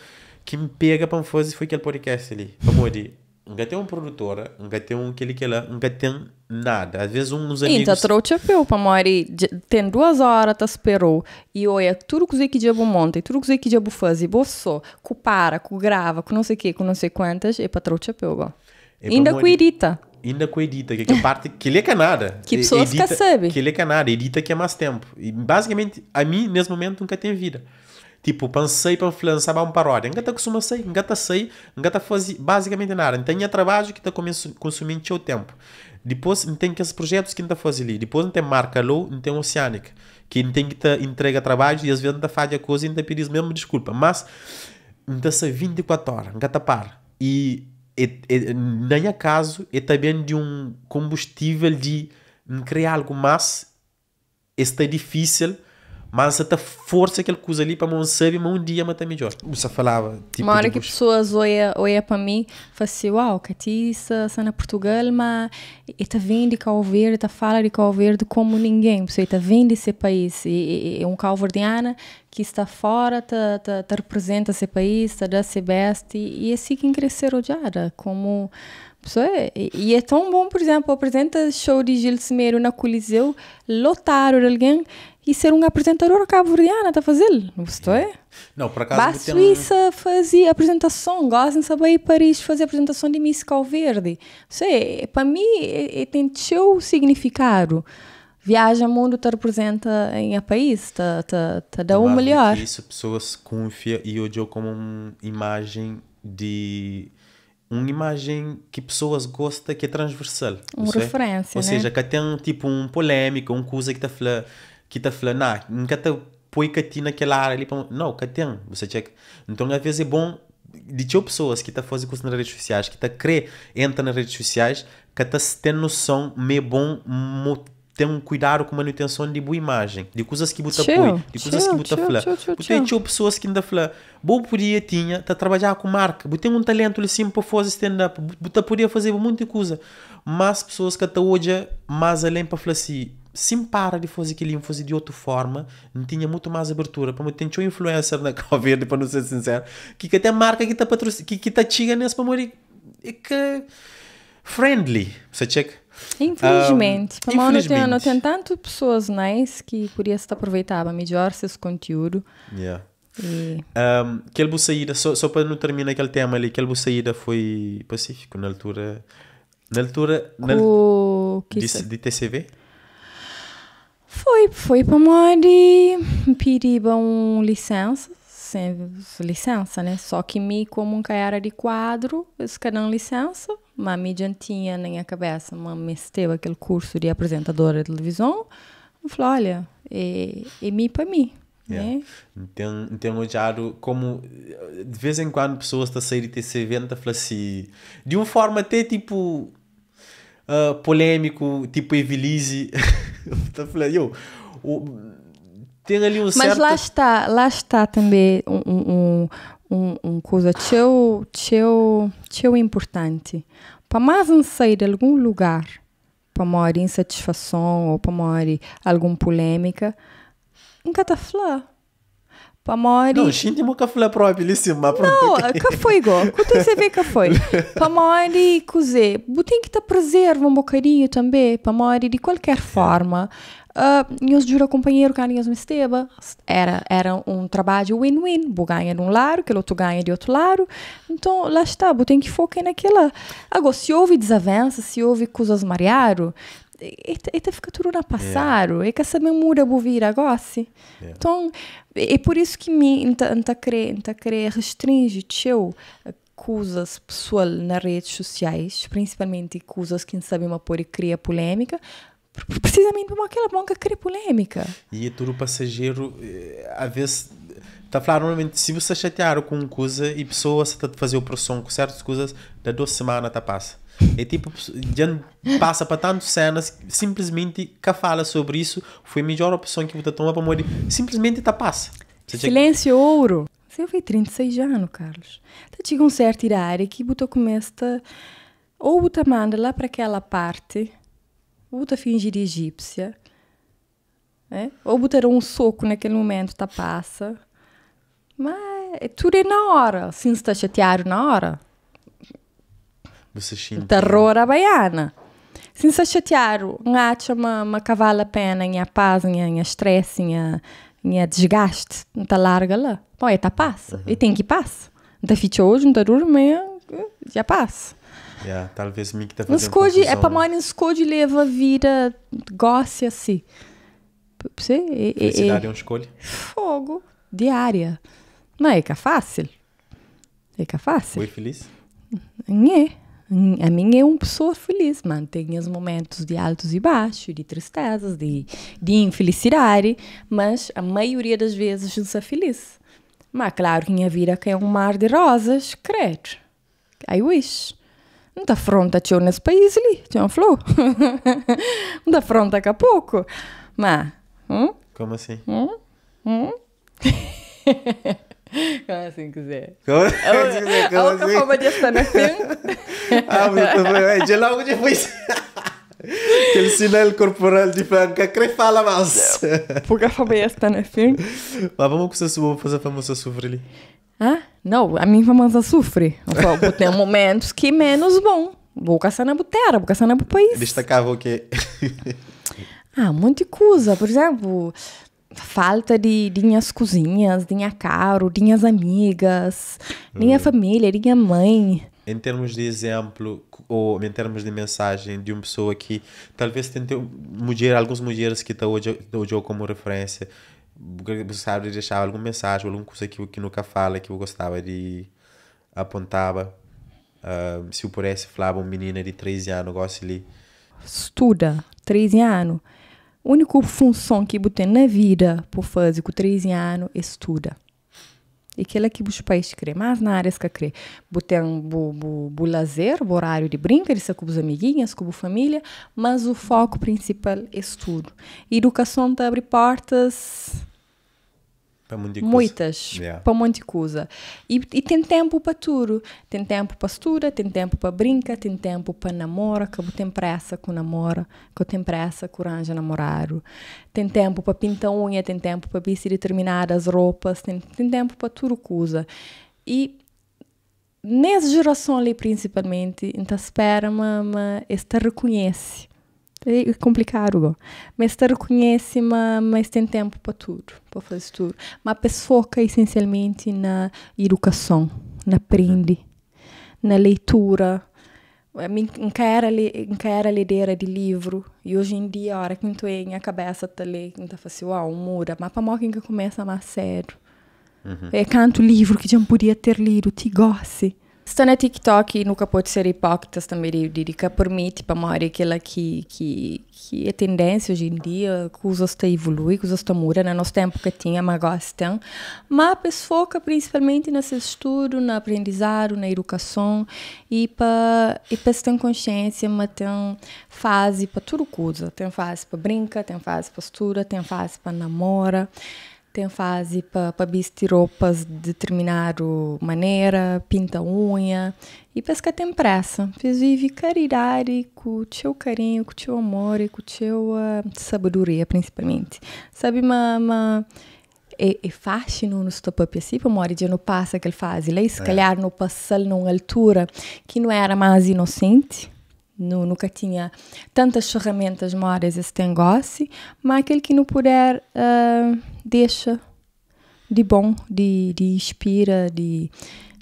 que me pega para fazer foi aquele podcast ali. amor de nunca tem uma produtora, nunca tem um aquele que lá nunca tem nada. Às vezes uns então, amigos... Então, trouxe a pio para mori, tem duas horas, tá esperou, e olha, é tudo que que diabo monta, tudo que que diabo faz, e boçou, cu para, com grava, com não sei o que, com não sei quantas, e para trouxe a pio, Ainda com edita. Ainda com edita, que é a é parte que ele é canada. É <laughs> que pessoas que sabe. Que ele é canada, edita que é mais tempo. E basicamente, a mim, nesse momento, nunca tem vida. Tipo, pensei para lançar uma paródia. Engata costuma sei, engata sei, engata faz basicamente nada. Não tem trabalho que está consumindo seu tempo. Depois, não tem que projetos que não está fazendo ali. Depois, não tem marca low, não tem oceânica. Que não tem que te tá entrega trabalho e às vezes não está fazendo a coisa e não está pedindo mesmo desculpa. Mas, não está 24 horas, não está par. E, e, e, nem acaso, é também de um combustível de criar algo, mas está difícil mas a força que ele usa ali para não sabe? mas um dia mas melhor. Você falava, tipo... Uma hora que pessoas olham olha para mim e falam assim, uau, Catiça, está na é Portugal, mas está de Cabo Verde, está fala de Cabo Verde como ninguém, você está vindo desse país, e, é um Cabo Verdeana que está fora, está tá, tá, tá representa esse país, está da esse best, e, é assim que crescer odiada, como... É, e, e é tão bom, por exemplo, apresenta show de Gil Cimeiro na Coliseu, lotaram, de alguém, e ser um apresentador cabo-verdiana, está a fazer? Não é? Não, por acaso. Vá Suíça um... fazer apresentação, de saber em Paris fazer apresentação de Miss Calverde. Sei, para mim, é, é, tem seu significado. Viaja o mundo, te representa em a país, te, te, te dá o melhor. Isso, pessoas confia e hoje eu como uma imagem de uma imagem que pessoas gostam que é transversal. Uma referência. É? Ou né? seja, que tem tipo um polémico um coisa que está falando que está falando, não, nunca está põe que naquela área ali para... Não, que tem, você checa. Então, às vezes é bom de tio pessoas que está fazendo curso nas redes sociais, que está crê, entra nas redes sociais, que está se tendo noção, meio bom, tem um cuidado com a manutenção de boa imagem, de coisas que você põe, de coisas chill, que você fala. Porque tem pessoas que ainda fala, bom podia tinha, está trabalhar com marca, você tem um talento ali sim para fazer stand-up, você podia fazer muita coisa, mas pessoas que até hoje mais além para falar assim, se para de fazer aquilo e fazer de outra forma, não tinha muito mais abertura. Para tinha um influencer na <laughs> Cabo Verde, para não ser sincero, que, que até marca que está patrocin... que, está chega nesse para morrer. É que. friendly. Você checa? Infelizmente. Um, ah, para mim Não, tem, não tem tanto pessoas nice que podia se aproveitar para melhorar conteúdo. Yeah. E... Um, aquele saída, só, só para não terminar aquele tema ali, ele saída foi Pacífico, na altura. Na altura. Na, o... que de, de TCV? Foi, foi para Mori, pediram um licença, sem licença, né? Só que me, como um cara de quadro, eles não licença, mas me tinha na minha cabeça, mas me esteve aquele curso de apresentadora de televisão, eu falei, olha, e, é, e é me para mim. Né? Yeah. É. Então, então eu como de vez em quando pessoas estão a sair desse evento a falar assim, de uma forma até tipo uh, polêmico, tipo Evilize <laughs> tá falando, eu, o, tem ali um Mas certo... lá está, lá está também um, um, um, um coisa teu teu teu importante. Para mais não sair de algum lugar, para maior insatisfação ou para maior alguma polêmica, nunca está falando pa mori... Nu, și în timpul că fle probabilissima. Nu, că foi go. Cu tu se vê că foi. <laughs> Pa mori cu ze. Tem que te tá preserva um bocadinho também, pa mori de qualquer é. forma. Uh, eu juro companheiro que eu me esteba. Era, era um trabalho win-win. Bu ganha de um lado, que outro ganha de outro lado. Então, lá está, bu tem que focar naquela. Agora, se houve desavença, se houve coisas mareado, e, fica tudo na é. passaro, yeah. e que essa memória bovira gossi. Yeah. É. Então, é por isso que me anta crer, anta crer restringe teu coisas pessoal nas redes sociais, principalmente coisas que não uma por e cria polêmica, precisamente por aquela que cria polêmica. E é tudo passageiro, eh, às vezes Tá falando normalmente, se você chatear com uma coisa e pessoas está a fazer opressão com certas coisas, da duas semanas tá passa. É tipo, já passa para tantas cenas, simplesmente que fala sobre isso, foi a melhor opção que você toma para morrer. Simplesmente está passa. Você Silêncio, chega... ouro. Você foi 36 anos, Carlos. Tá chega um certo irar que você começa a... Ou você manda lá para aquela parte, ou você fingir egípcia, né? ou você um soco naquele momento, está passa. Mas é tudo é na hora. Se você está chateado na hora, terror baiana. Se se chatear, acha é uma, uma cavala pena, em paz, em estresse, em desgaste, não está larga lá. Bom, é, tá passa. Uhum. E tem que passa. Não está ficha hoje, não tá, tá dorme, eh, já passa. Yeah, talvez me que tá fazendo esconde, É para né? mãe, esconde leva vira, goste assim. Você, e, Felicidade é, um escolhe. Fogo, diária. Não é que é fácil. É que é fácil. Foi feliz? Não é. A minha é uma pessoa feliz, mantém os momentos de altos e baixos, de tristezas, de, de infelicidade, mas a maioria das vezes eu sou feliz. Mas claro que minha vida é um mar de rosas, credo. I wish. Não te afronta tio nesse país ali, tinha é um flor <laughs> Não te afronta daqui a pouco. Mas. Hum? Como assim? Hum? Hum? <laughs> <laughs> Como assim quiser? Como é assim quiser? É Como a única assim? forma de estar na filme. ah, mas também é Que logo depois. Aquele sinal corporal de Franca, que fala que Porque foi esta na filme. Mas vamos que você fazer famosa sofre ali. Ah, não, a minha famosa sofre. Tem momentos que menos bom. Vou caçar na butera, vou caçar na país. Destacava o quê? ah, um monte de coisa. Por exemplo, falta de linhas cozinhas, linha caro, linhas amigas, linha hum. família, linha mãe. Em termos de exemplo, ou em termos de mensagem de uma pessoa que talvez tente mudar algumas mulheres que estão hoje, hoje como referência, gostava de deixar alguma mensagem, alguma coisa que, que nunca fala, que eu gostava de apontava. Uh, se eu pudesse falar uma menina de 13 anos, gosto de... Estuda, 13 anos a única função que você tem na vida por fazer com 13 anos é estudar. E que é que os países crê, mas na área que crê, você é bu, bu, lazer, o horário de é com os amiguinhos, com a família, mas o foco principal é estudo. Educação te abre portas muitas yeah. para muita coisa e, e, tem tempo para tudo tem tempo para estuda tem tempo para brinca tem tempo para namora que eu tenho pressa com namora que eu tenho pressa com arranja namorado tem tempo para pintar unha tem tempo para vestir determinadas roupas tem, tem tempo para tudo coisa e nessa geração ali principalmente então espera me, me este reconhece é complicado. Mas ter reconhece, mas, mas tem tempo para tudo, para fazer tudo. Mas a foca essencialmente na educação, na uhum. aprende, na leitura. Eu era, nunca era de livro. E hoje em dia, a hora que estou em a cabeça está lendo, está fazendo, uau, muda. Mas para mim, que começa mais cedo. Uhum. É canto livro que já podia ter lido, te goste. Sta na TikTok nunca ka ser hipócrita também, pak të stë meri diri ka aquela que mari kela é tendência hoje em dia, que os está evolui, que os está muda, no nosso tempo que tinha, mas agora gostam. Mas a foca principalmente nesse estudo, na aprendizado, na educação e para e para ter consciência, mas tem fase para tudo coisa. Tem fase para brincar, tem fase para postura, tem fase para namora tem fase para vestir roupas de determinada maneira, pinta unha. E parece que tem pressa. Fiz vive caridade com o teu carinho, com o teu amor e com a tua ah, sabedoria, principalmente. Sabe, mamãe uma e, e no não sto assim, para morrer de não passa aquela fase. lá se é. calhar, não passa numa é altura que não era mais inocente não, nunca tinha tantas ferramentas moras esse negócio, mas aquele que não puder, uh, deixa de bom, de, de inspira, de,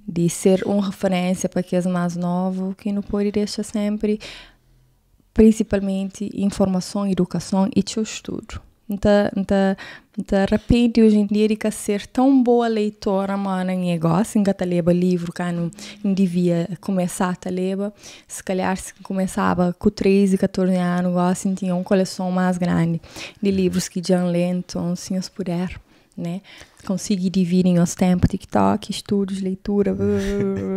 de ser uma referência para aqueles mais novos, que não pode deixa sempre, principalmente, informação, educação e seu estudo. Nta, nta, nta rapide hoje em dia de ser tão boa leitora mana em negócio, nunca leva livro que não devia começar a ler. Se calhar se começava com 13, 14 anos, negócio assim, tinha uma coleção mais grande de livros que já lento, então, assim, se puder, né? Consegui dividir os tempos, TikTok, estudos, leitura,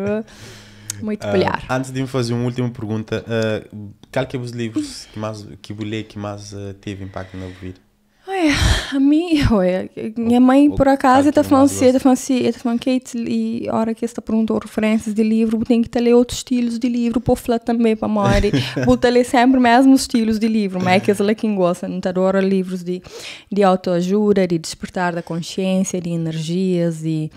<laughs> muito uh, Antes de me fazer uma última pergunta, uh, qual que é os livros que mais que lê que mais uh, teve impacto na vida? Ai, a minha, minha mãe, por acaso, está falando assim, está falando assim, está falando que é e hora que está perguntando referências de livro, tem que tá ler outros estilos de livro, para falar também para mãe, <laughs> vou tá ler sempre mesmos estilos de livro, mas é que ela quem gosta, não tá, adora livros de, de autoajuda, de despertar da consciência, de energias, e,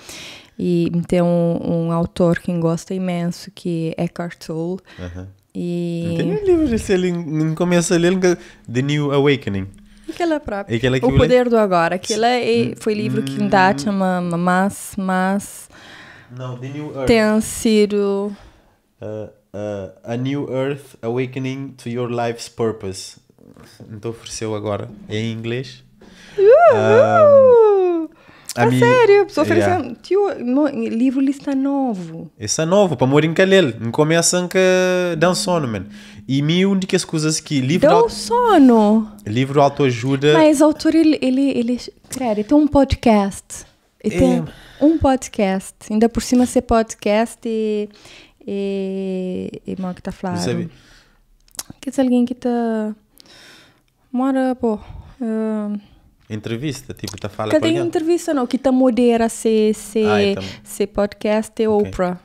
e tem um, um autor que gosta imenso, que é Eckhart Tolle, uh -huh. e... Tem um livro desse, ele, não começa a ler, The New Awakening. Aquilo é próprio. É o poder do agora. aquele é, hum. foi livro que ainda hum. chama mas, mas... Não, The New Earth. Tem sido... Uh, uh, a New Earth Awakening to Your Life's Purpose. Então ofereceu agora. É em inglês. Uh, um, a sério, a oferecendo. Yeah. Tio, no, livro está novo. Está é novo, para morrer em Calhele. Começam que dão sono, mano. E mil únicas coisas que livro. Deu sono! Livro autoajuda. Mas o autor, ele. ele, ele cara, ele tem um podcast. Ele é. tem um podcast. Ainda por cima ser podcast e. E. E mal que tá falando. Que é alguém que tá. Mora, pô. Uh, entrevista, tipo, tá falando. Cadê entrevista não? Que tá modera ser se, ah, então. se podcast e okay. Oprah.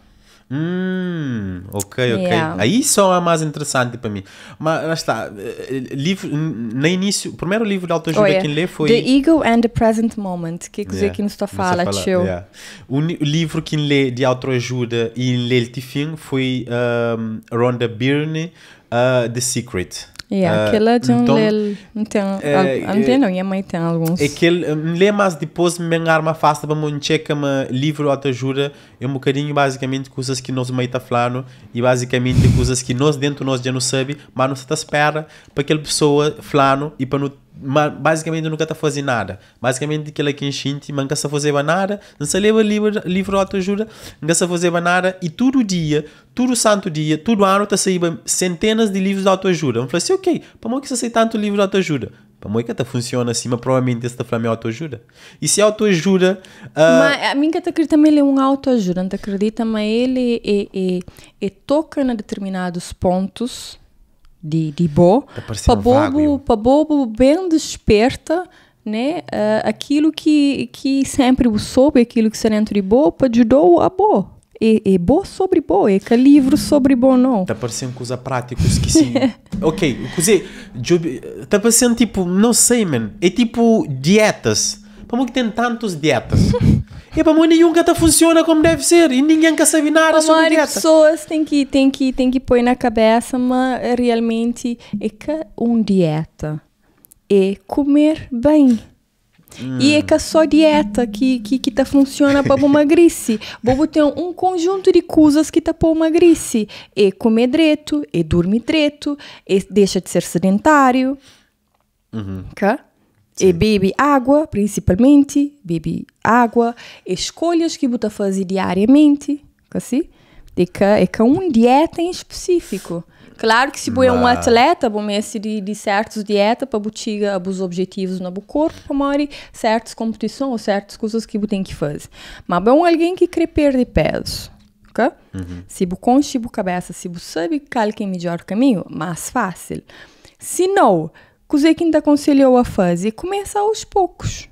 Hum, ok, ok. Yeah. Aí só é mais interessante para mim. Mas lá está, eh, livro, no início, o primeiro livro de autoajuda oh, yeah. que lê foi... The Ego and the Present Moment, que é yeah. que nos está fala, fala tio. Yeah. O livro que lê de autoajuda e lê de fim foi um, Rhonda Byrne, uh, The Secret. E é, uh, ah, aquela é de um então, lel, não tem é, não, minha mãe tem alguns. É que ele eh, mas depois me arma fácil para me checa me livro até jura, é um bocadinho basicamente coisas que nós mãe tá falando e basicamente coisas que nós dentro nós já não sabe, mas nós tá espera para aquela pessoa falando e para não basicamente nunca está a fazer nada. Basicamente, aquele que enchente, nunca está a fazer nada, não se leva livro, livro autoajuda, nunca está a fazer nada, e todo dia, todo santo dia, todo ano está a sair centenas de livros de autoajuda. Eu falei assim, ok, para mim que você tanto livro de autoajuda? Para mim que até funciona assim, mas provavelmente essa a é autoajuda. E se autoajuda... Uh... Mas a mim que acredita também ele é um autoajuda, não acredita, mas ele é, é, é toca em determinados pontos de, de bo, tá para bobo, para bobo bem desperta, né? Uh, aquilo que que sempre soube, aquilo que se dentro de bo, para ajudou a bo. É, é bo sobre bo, é que livro sobre bo não. Tá parecendo coisa prática, esqueci. <laughs> ok, coisa, tá parecendo tipo, não sei, man, é tipo dietas para que tem tantas dietas. e para mim nenhum que tá funciona como deve ser. E ninguém quer saber nada sobre dieta. As pessoas têm que, têm, que, têm que pôr na cabeça, mas realmente é que uma dieta é comer bem. Hum. E é mm. que só dieta que, que, que tá funciona para emagrecer. Bobo tem um conjunto de coisas que tá para emagrecer. É comer direito, é dormir direito, é deixa de ser sedentário. Uhum. Mm-hmm. É Sim. E bebe água, principalmente, bebe água, escolhas que você tá faz diariamente, tá assim, de que é que um dieta em específico. Claro que se você é um atleta, bom mestre assim de, de certas dietas para butiga os objetivos no corpo, para mori certas competições ou certas coisas que você tem que fazer. Mas bom é alguém que quer perder peso, ok? Uhum. Se você conhece, a cabeça, se você sabe qual é o melhor caminho, mais fácil. Se não, que ainda aconselhou a fazer começa aos poucos.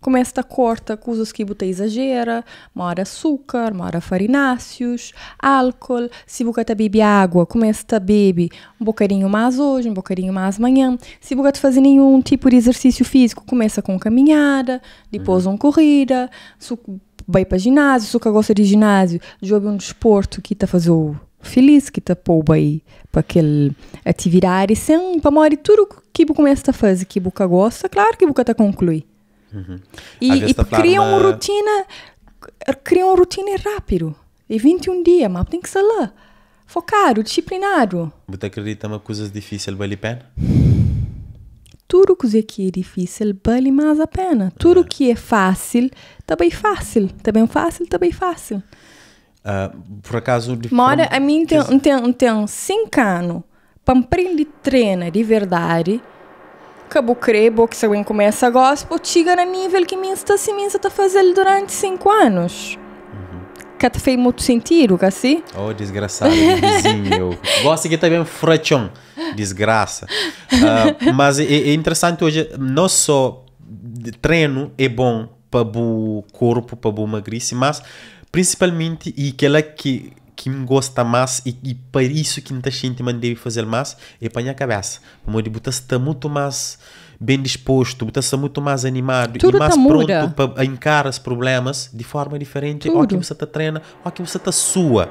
Começa a corta os que você exagera, mora açúcar, mora farináceos, álcool. Se você tá bebe água, começa a beber um bocadinho mais hoje, um bocadinho mais amanhã. Se você tá fazer nenhum tipo de exercício físico, começa com caminhada, depois uma uhum. corrida. Se vai para ginásio, se você gosta de ginásio, joga um desporto que está fazendo feliz que tá pouba aí para aquele atividade sem é para mori tudo que começa a fazer que buca gosta claro que buca tá conclui uhum. e, e tá cria uma rotina cria uma rotina rápido e 21 dias mas tem que ser lá focado disciplinado você acredita que coisas difíceis vale a pena tudo é que é difícil vale mais a pena tudo é. que é fácil também tá fácil também tá fácil também fácil Uh, por acaso... De Mora, forma... a mim tem, tem, tem cinco anos para aprender treina de verdade eu crebo que se alguém começa a gospel, chega no nível que está se está tá fazendo durante cinco anos. Uhum. Que te fez muito sentido, que assim? Oh, desgraçado, vizinho. <laughs> Gosto que também frachão. Desgraça. Uh, mas é, é, interessante hoje, não só treino é bom para o corpo, para o magrice, mas Principalmente, e aquela é que que me gosta mais e, e para isso que muita gente me deve fazer mais é para a minha cabeça. Como de botar está muito mais bem disposto, está muito mais animado Tudo e mais tá pronto para encarar os problemas de forma diferente. olha tá que você está treina, olha que você está sua.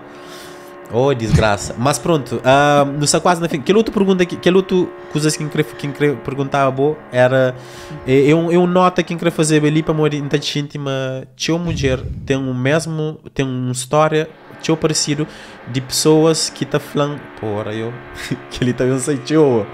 Oh, desgraça. Mas pronto, uh, ah, não sei quase na fim. Aquela outra pergunta, aquela outra coisa que eu queria, que queria boa era. Eu, eu nota que eu queria fazer ali para morrer em então, tante íntima. Teu mulher tem o mesmo. tem uma história, teu parecido, de pessoas que tá falando. Porra, eu. <laughs> que ele também não sei teu.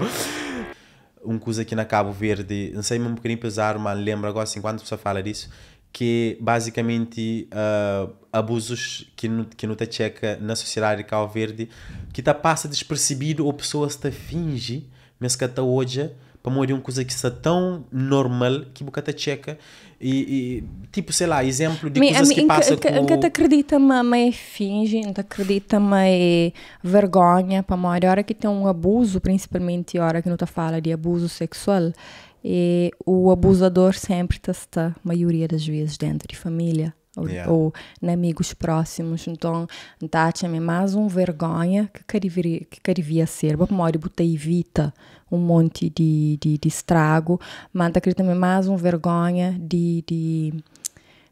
Uma coisa aqui na Cabo Verde, não sei é um bocadinho pesar, mas lembro agora assim, quando a pessoa fala disso, que basicamente. Uh, abusos que não que te Tcheca, na sociedade de Cabo Verde, que tá passa despercebido ou pessoas está finge, mas que até hoje, para morrer uma coisa que está tão normal que boca tá Tcheca e, e, tipo, sei lá, exemplo de me, coisas me, que passa que, com... Que te acredita, mas finge, não te acredita, mas vergonha para morrer. A hora que tem um abuso, principalmente a hora que não te tá fala de abuso sexual, e o abusador sempre está, a tá, maioria das vezes, dentro de família ou, yeah. ou né, amigos próximos. Então, dá-me mais um vergonha que queria, que queria ser. Porque uma hora botei evita um monte de, de, de estrago, mas queria também mais um vergonha de, de,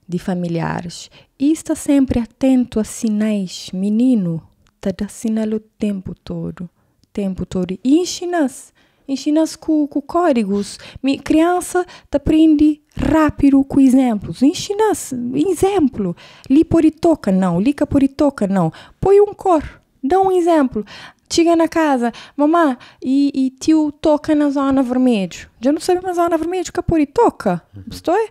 de familiares. E está sempre atento a sinais. Menino, tá dando sinal o tempo todo. tempo todo. E em chinês, em chinês com, com códigos. Minha criança aprende rápido com exemplos. Em chinês, exemplo. Li poritoca, não. Lica poritoca, não. Põe um cor. Dá um exemplo. Chega na casa, mamã e, e, tio toca na zona vermelha. Já não sabemos a zona vermelha que é poritoca. Estou? Uhum.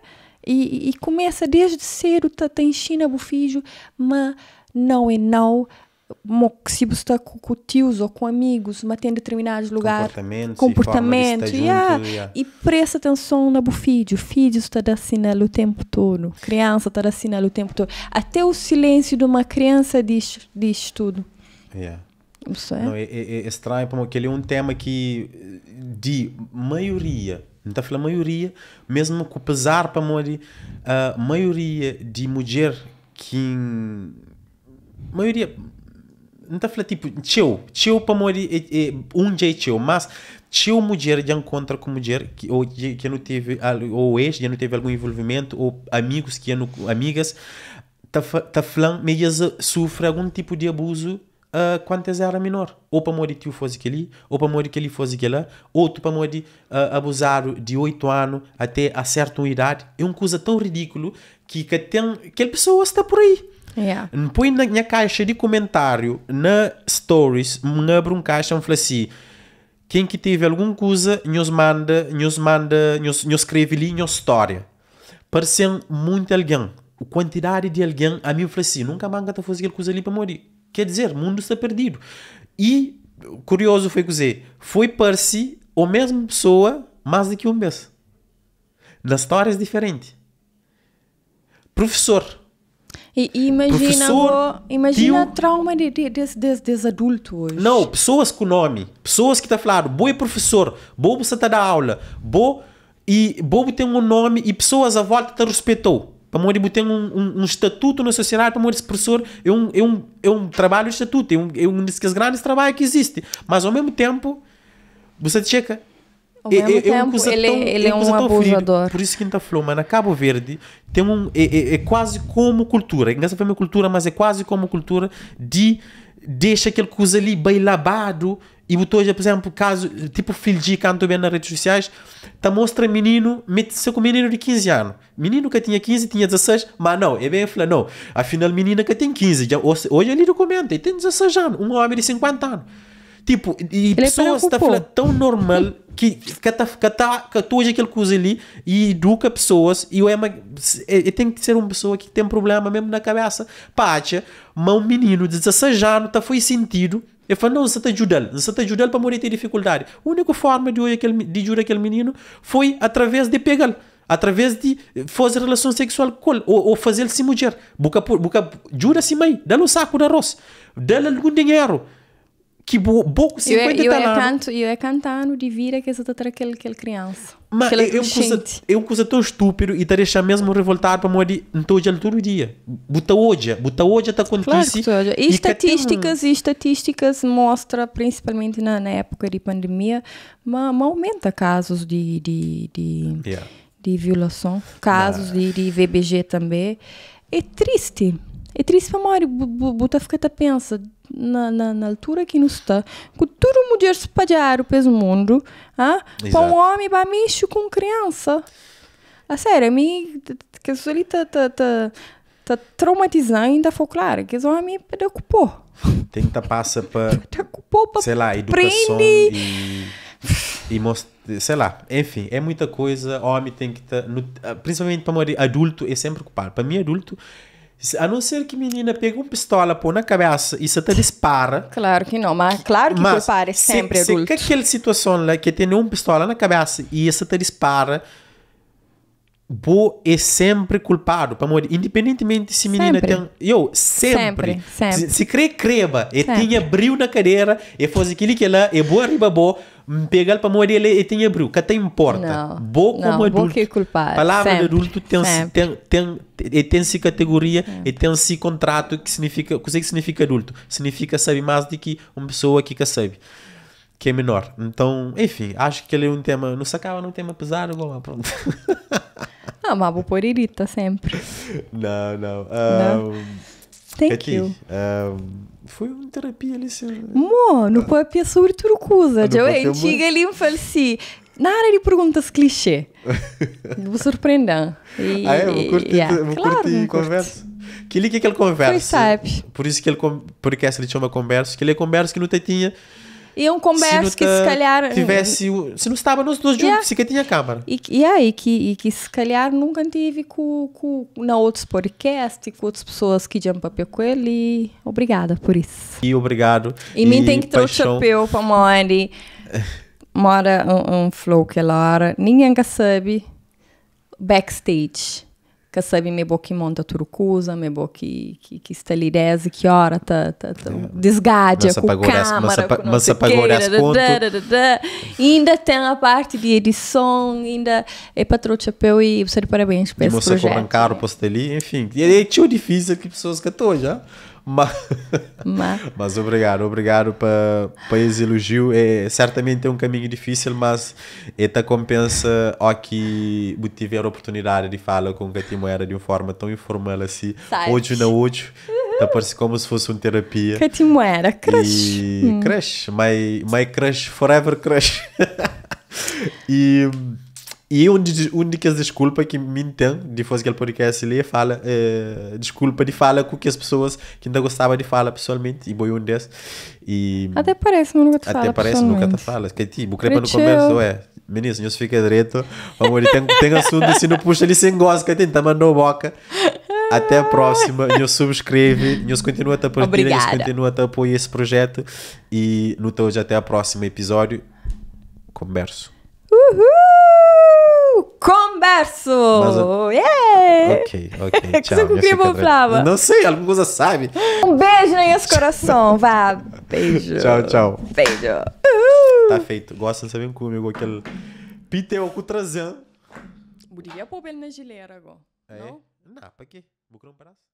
E, e começa desde cedo, está tá em China, bufijo, mas não é não, se tá com, tios ou com amigos, mas tem determinados lugares. Comportamento. Comportamento. E, yeah. junto, yeah. e presta atenção na bo filho. Filho está dando sinal o tempo todo. Criança está dando sinal o tempo todo. Até o silêncio de uma criança diz, diz tudo. Yeah. Isso é. Não, é, é, é estranho, porque ele é um tema que, de maioria, não está a falar maioria, mesmo com pesar para morrer, a ah, maioria de mulher que. maioria não a falando tipo, tio, tio para morrer, é, é, um dia tio, mas tio mulher de encontra com mulher que, ou que não teve, ou ex, já não teve algum envolvimento, ou amigos que não, amigas, está tá falando, meio sofre algum tipo de abuso uh, quando era menor. Ou para morrer tio fosse aquele, ou para morrer aquele fosse aquela, ou tu para morrer uh, abusado de 8 anos até a certa idade. É uma coisa tão ridículo que, que tem, aquela pessoa está por aí. Yeah. Põe na minha caixa de comentário, na stories, me abre um caixa e fala assim: quem que teve alguma coisa, nos manda, nos manda, nos, nos escreve ali, nos história. Pareceu muito alguém. A quantidade de alguém, a mim, eu falei assim: nunca manga fazer fazendo coisa ali para morrer. Quer dizer, mundo está perdido. E curioso foi dizer, foi para si a mesma pessoa mais do que um mês. Nas histórias é diferente Professor e, e imagina, Professor, o, imagina tio... trauma de, de, desse, desse, desse adulto hoje. Não, pessoas com nome. Pessoas que estão tá falando, boi professor, bobo você está da aula, bo, e bobo tem um nome e pessoas à volta te respeitou. Para Moribu tem um, um, um, estatuto na sociedade, para Moribu professor é um, é um, é um trabalho estatuto, é um, é um dos grandes trabalhos que existe. Mas ao mesmo tempo, você checa, ao é, mesmo tempo, é ele, tão, ele é, é um abusador. Frio. Por isso que a gente tá falou, mas na Cabo Verde tem um, é, é, é quase como cultura. Não foi uma cultura, mas é quase como cultura de deixar aquele coisa ali bem labado e botou, por exemplo, caso, tipo Filgi, canto bem nas redes sociais, tá mostra menino, mete-se com menino de 15 anos. Menino que tinha 15, tinha 16, mas não, é bem falar, não. Afinal, menina que tem 15, já, hoje ele documenta, ele tem 16 anos, um homem de 50 anos. Tipo, e ele é pessoas estão falando tão normal que que tá, tá, tu catuja aquele coisa ali e educa pessoas. E eu, é uma, tenho que ser uma pessoa que tem problema mesmo na cabeça. Pacha, mas um menino de 16 anos tá foi sentido. Eu falo, não, você te ajudando, você te ajudando para morrer ter dificuldade. A única forma de, aquele, de ajudar aquele menino foi através de pegar através de fazer relação sexual com ele, ou, ou fazer ele se mulher. Buca, buca, jura-se mãe, dá-lhe um saco de arroz, dá-lhe algum dinheiro que bo, pouco 50 eu, eu, é canto, eu é cantando de vir que essa outra é aquele, aquele criança. Mas aquela eu, coisa, eu coisa tão estúpido e te deixando mesmo revoltado para morrer em todo todo dia. Buta hoje, buta hoje está acontecendo. Claro e estatísticas, tem... e estatísticas mostra principalmente na, na época de pandemia, mas aumenta casos de de, de, yeah. de violação, casos ah. de, de VBG também. É triste. É triste para morrer, buta fica pensa na, na, na, altura que não está, com tudo mulher espalhado pelo mundo, ah, para um homem, para misto com criança. A ah, sério, a mim, que isso ali tá, tá, tá, tá traumatizando, ainda foi claro, que isso a mim preocupou. Tenta passa para, <laughs> sei lá, educação prende. e, e mostra, sei lá, enfim, é muita coisa, homem tem que estar, tá, ah, principalmente para adulto, é sempre culpado. Para mim, adulto, a não ser que menina pegue uma pistola, põe na cabeça e você te dispara. Claro que não, mas claro que mas prepare sempre, se, adulto. Se que aquela situação lá né, que tem uma pistola na cabeça e você te dispara, Bo é sempre culpado, para morrer. Independentemente se menina sempre. tem. Eu, sempre. sempre, sempre. Se, se crê, creba. E tinha brilho na cadeira, e faz aquilo que lá, e é boa riba boa. M'm pegar para morrer ele, tem abrir, que tem importa. boa como adulto. É Palavra sempre, de adulto tem tem tem e tem se categoria, é. e tem se contrato que significa, o que significa adulto? Significa saber mais do que uma pessoa que que sabe que é menor. Então, enfim, acho que ele é um tema, não se acaba num tema pesado, bom, pronto. <laughs> ah, mas vou pôr irita sempre. Não, não. Um, não. Thank you. Foi uma terapia ali. Se... Mo, no ah. pop é sobre turcusa. Ah, eu é antiga ali e falei assim. Na área de perguntas clichê. <laughs> Vou surpreender. E, ah, é? Vou curtir, yeah. vou claro, curtir conversa. Que ele que é ele conversa. Por isso que ele, porque essa ele chama conversa, que ele é conversa que não te tinha e um se que se calhar. Tivesse, se não estava nos dois yeah. juntos, se que tinha câmara. E, aí que, e que se calhar nunca tive com, com na outros podcasts, com outras pessoas que tinham papel com ele. Obrigada por isso. E obrigado. E, e mim tem que ter o chapéu para mãe. Mora um, um flow que ela é hora. Ninguém sabe. Backstage que sabe me bo monta turkuza, me bo ki, que está stalireze, ki ora, ta, ta, ta, desgadia com câmera, com não sei que, ainda tem a parte de edição, ainda é patrão chapéu e você de parabéns para esse projeto. E você cobra ali enfim. E é tão difícil que pessoas que estão já... Mas, mas... <laughs> mas obrigado, obrigado para pa esse elogio. É, certamente é um caminho difícil, mas esta é compensa ao que tiver a oportunidade de falar com Catimo era de uma forma tão informal assim, Sabe. hoje não hoje. está parecendo como se fosse uma terapia. Catimo era, crush. E, hum. Crush, my, my crush, forever crush. <laughs> e e a única desculpa que me tem depois que o podcast lê, fala, é, desculpa de fala com que as pessoas que ainda gostava de falar pessoalmente, e boi um E, até parece, mas nunca te fala. Até parece, nunca te fala. Que tipo, crepa no começo, é. Menino, senhor, fica direito. amor ele tem, tem assunto, se não puxa, ele sem gosta, tá que tenta mandou boca. Até a próxima. Nos subscreve, nos continua a te partilhar, nos continua a te apoiar esse projeto. E no hoje até o próximo episódio. Converso. Uhul! Converso! Mas, yeah! Ok, ok. <laughs> Tchau. que você plava? Não sei, alguma coisa sabe. Um beijo no nosso coração, vá. Beijo. Tchau, tchau. Beijo. Uhul. Tá feito. Gosta de saber comigo aquele Peter trazendo. Podia pôr ele na geleira agora. Ah, é? Não? Não, pra quê? Vou comprar um braço.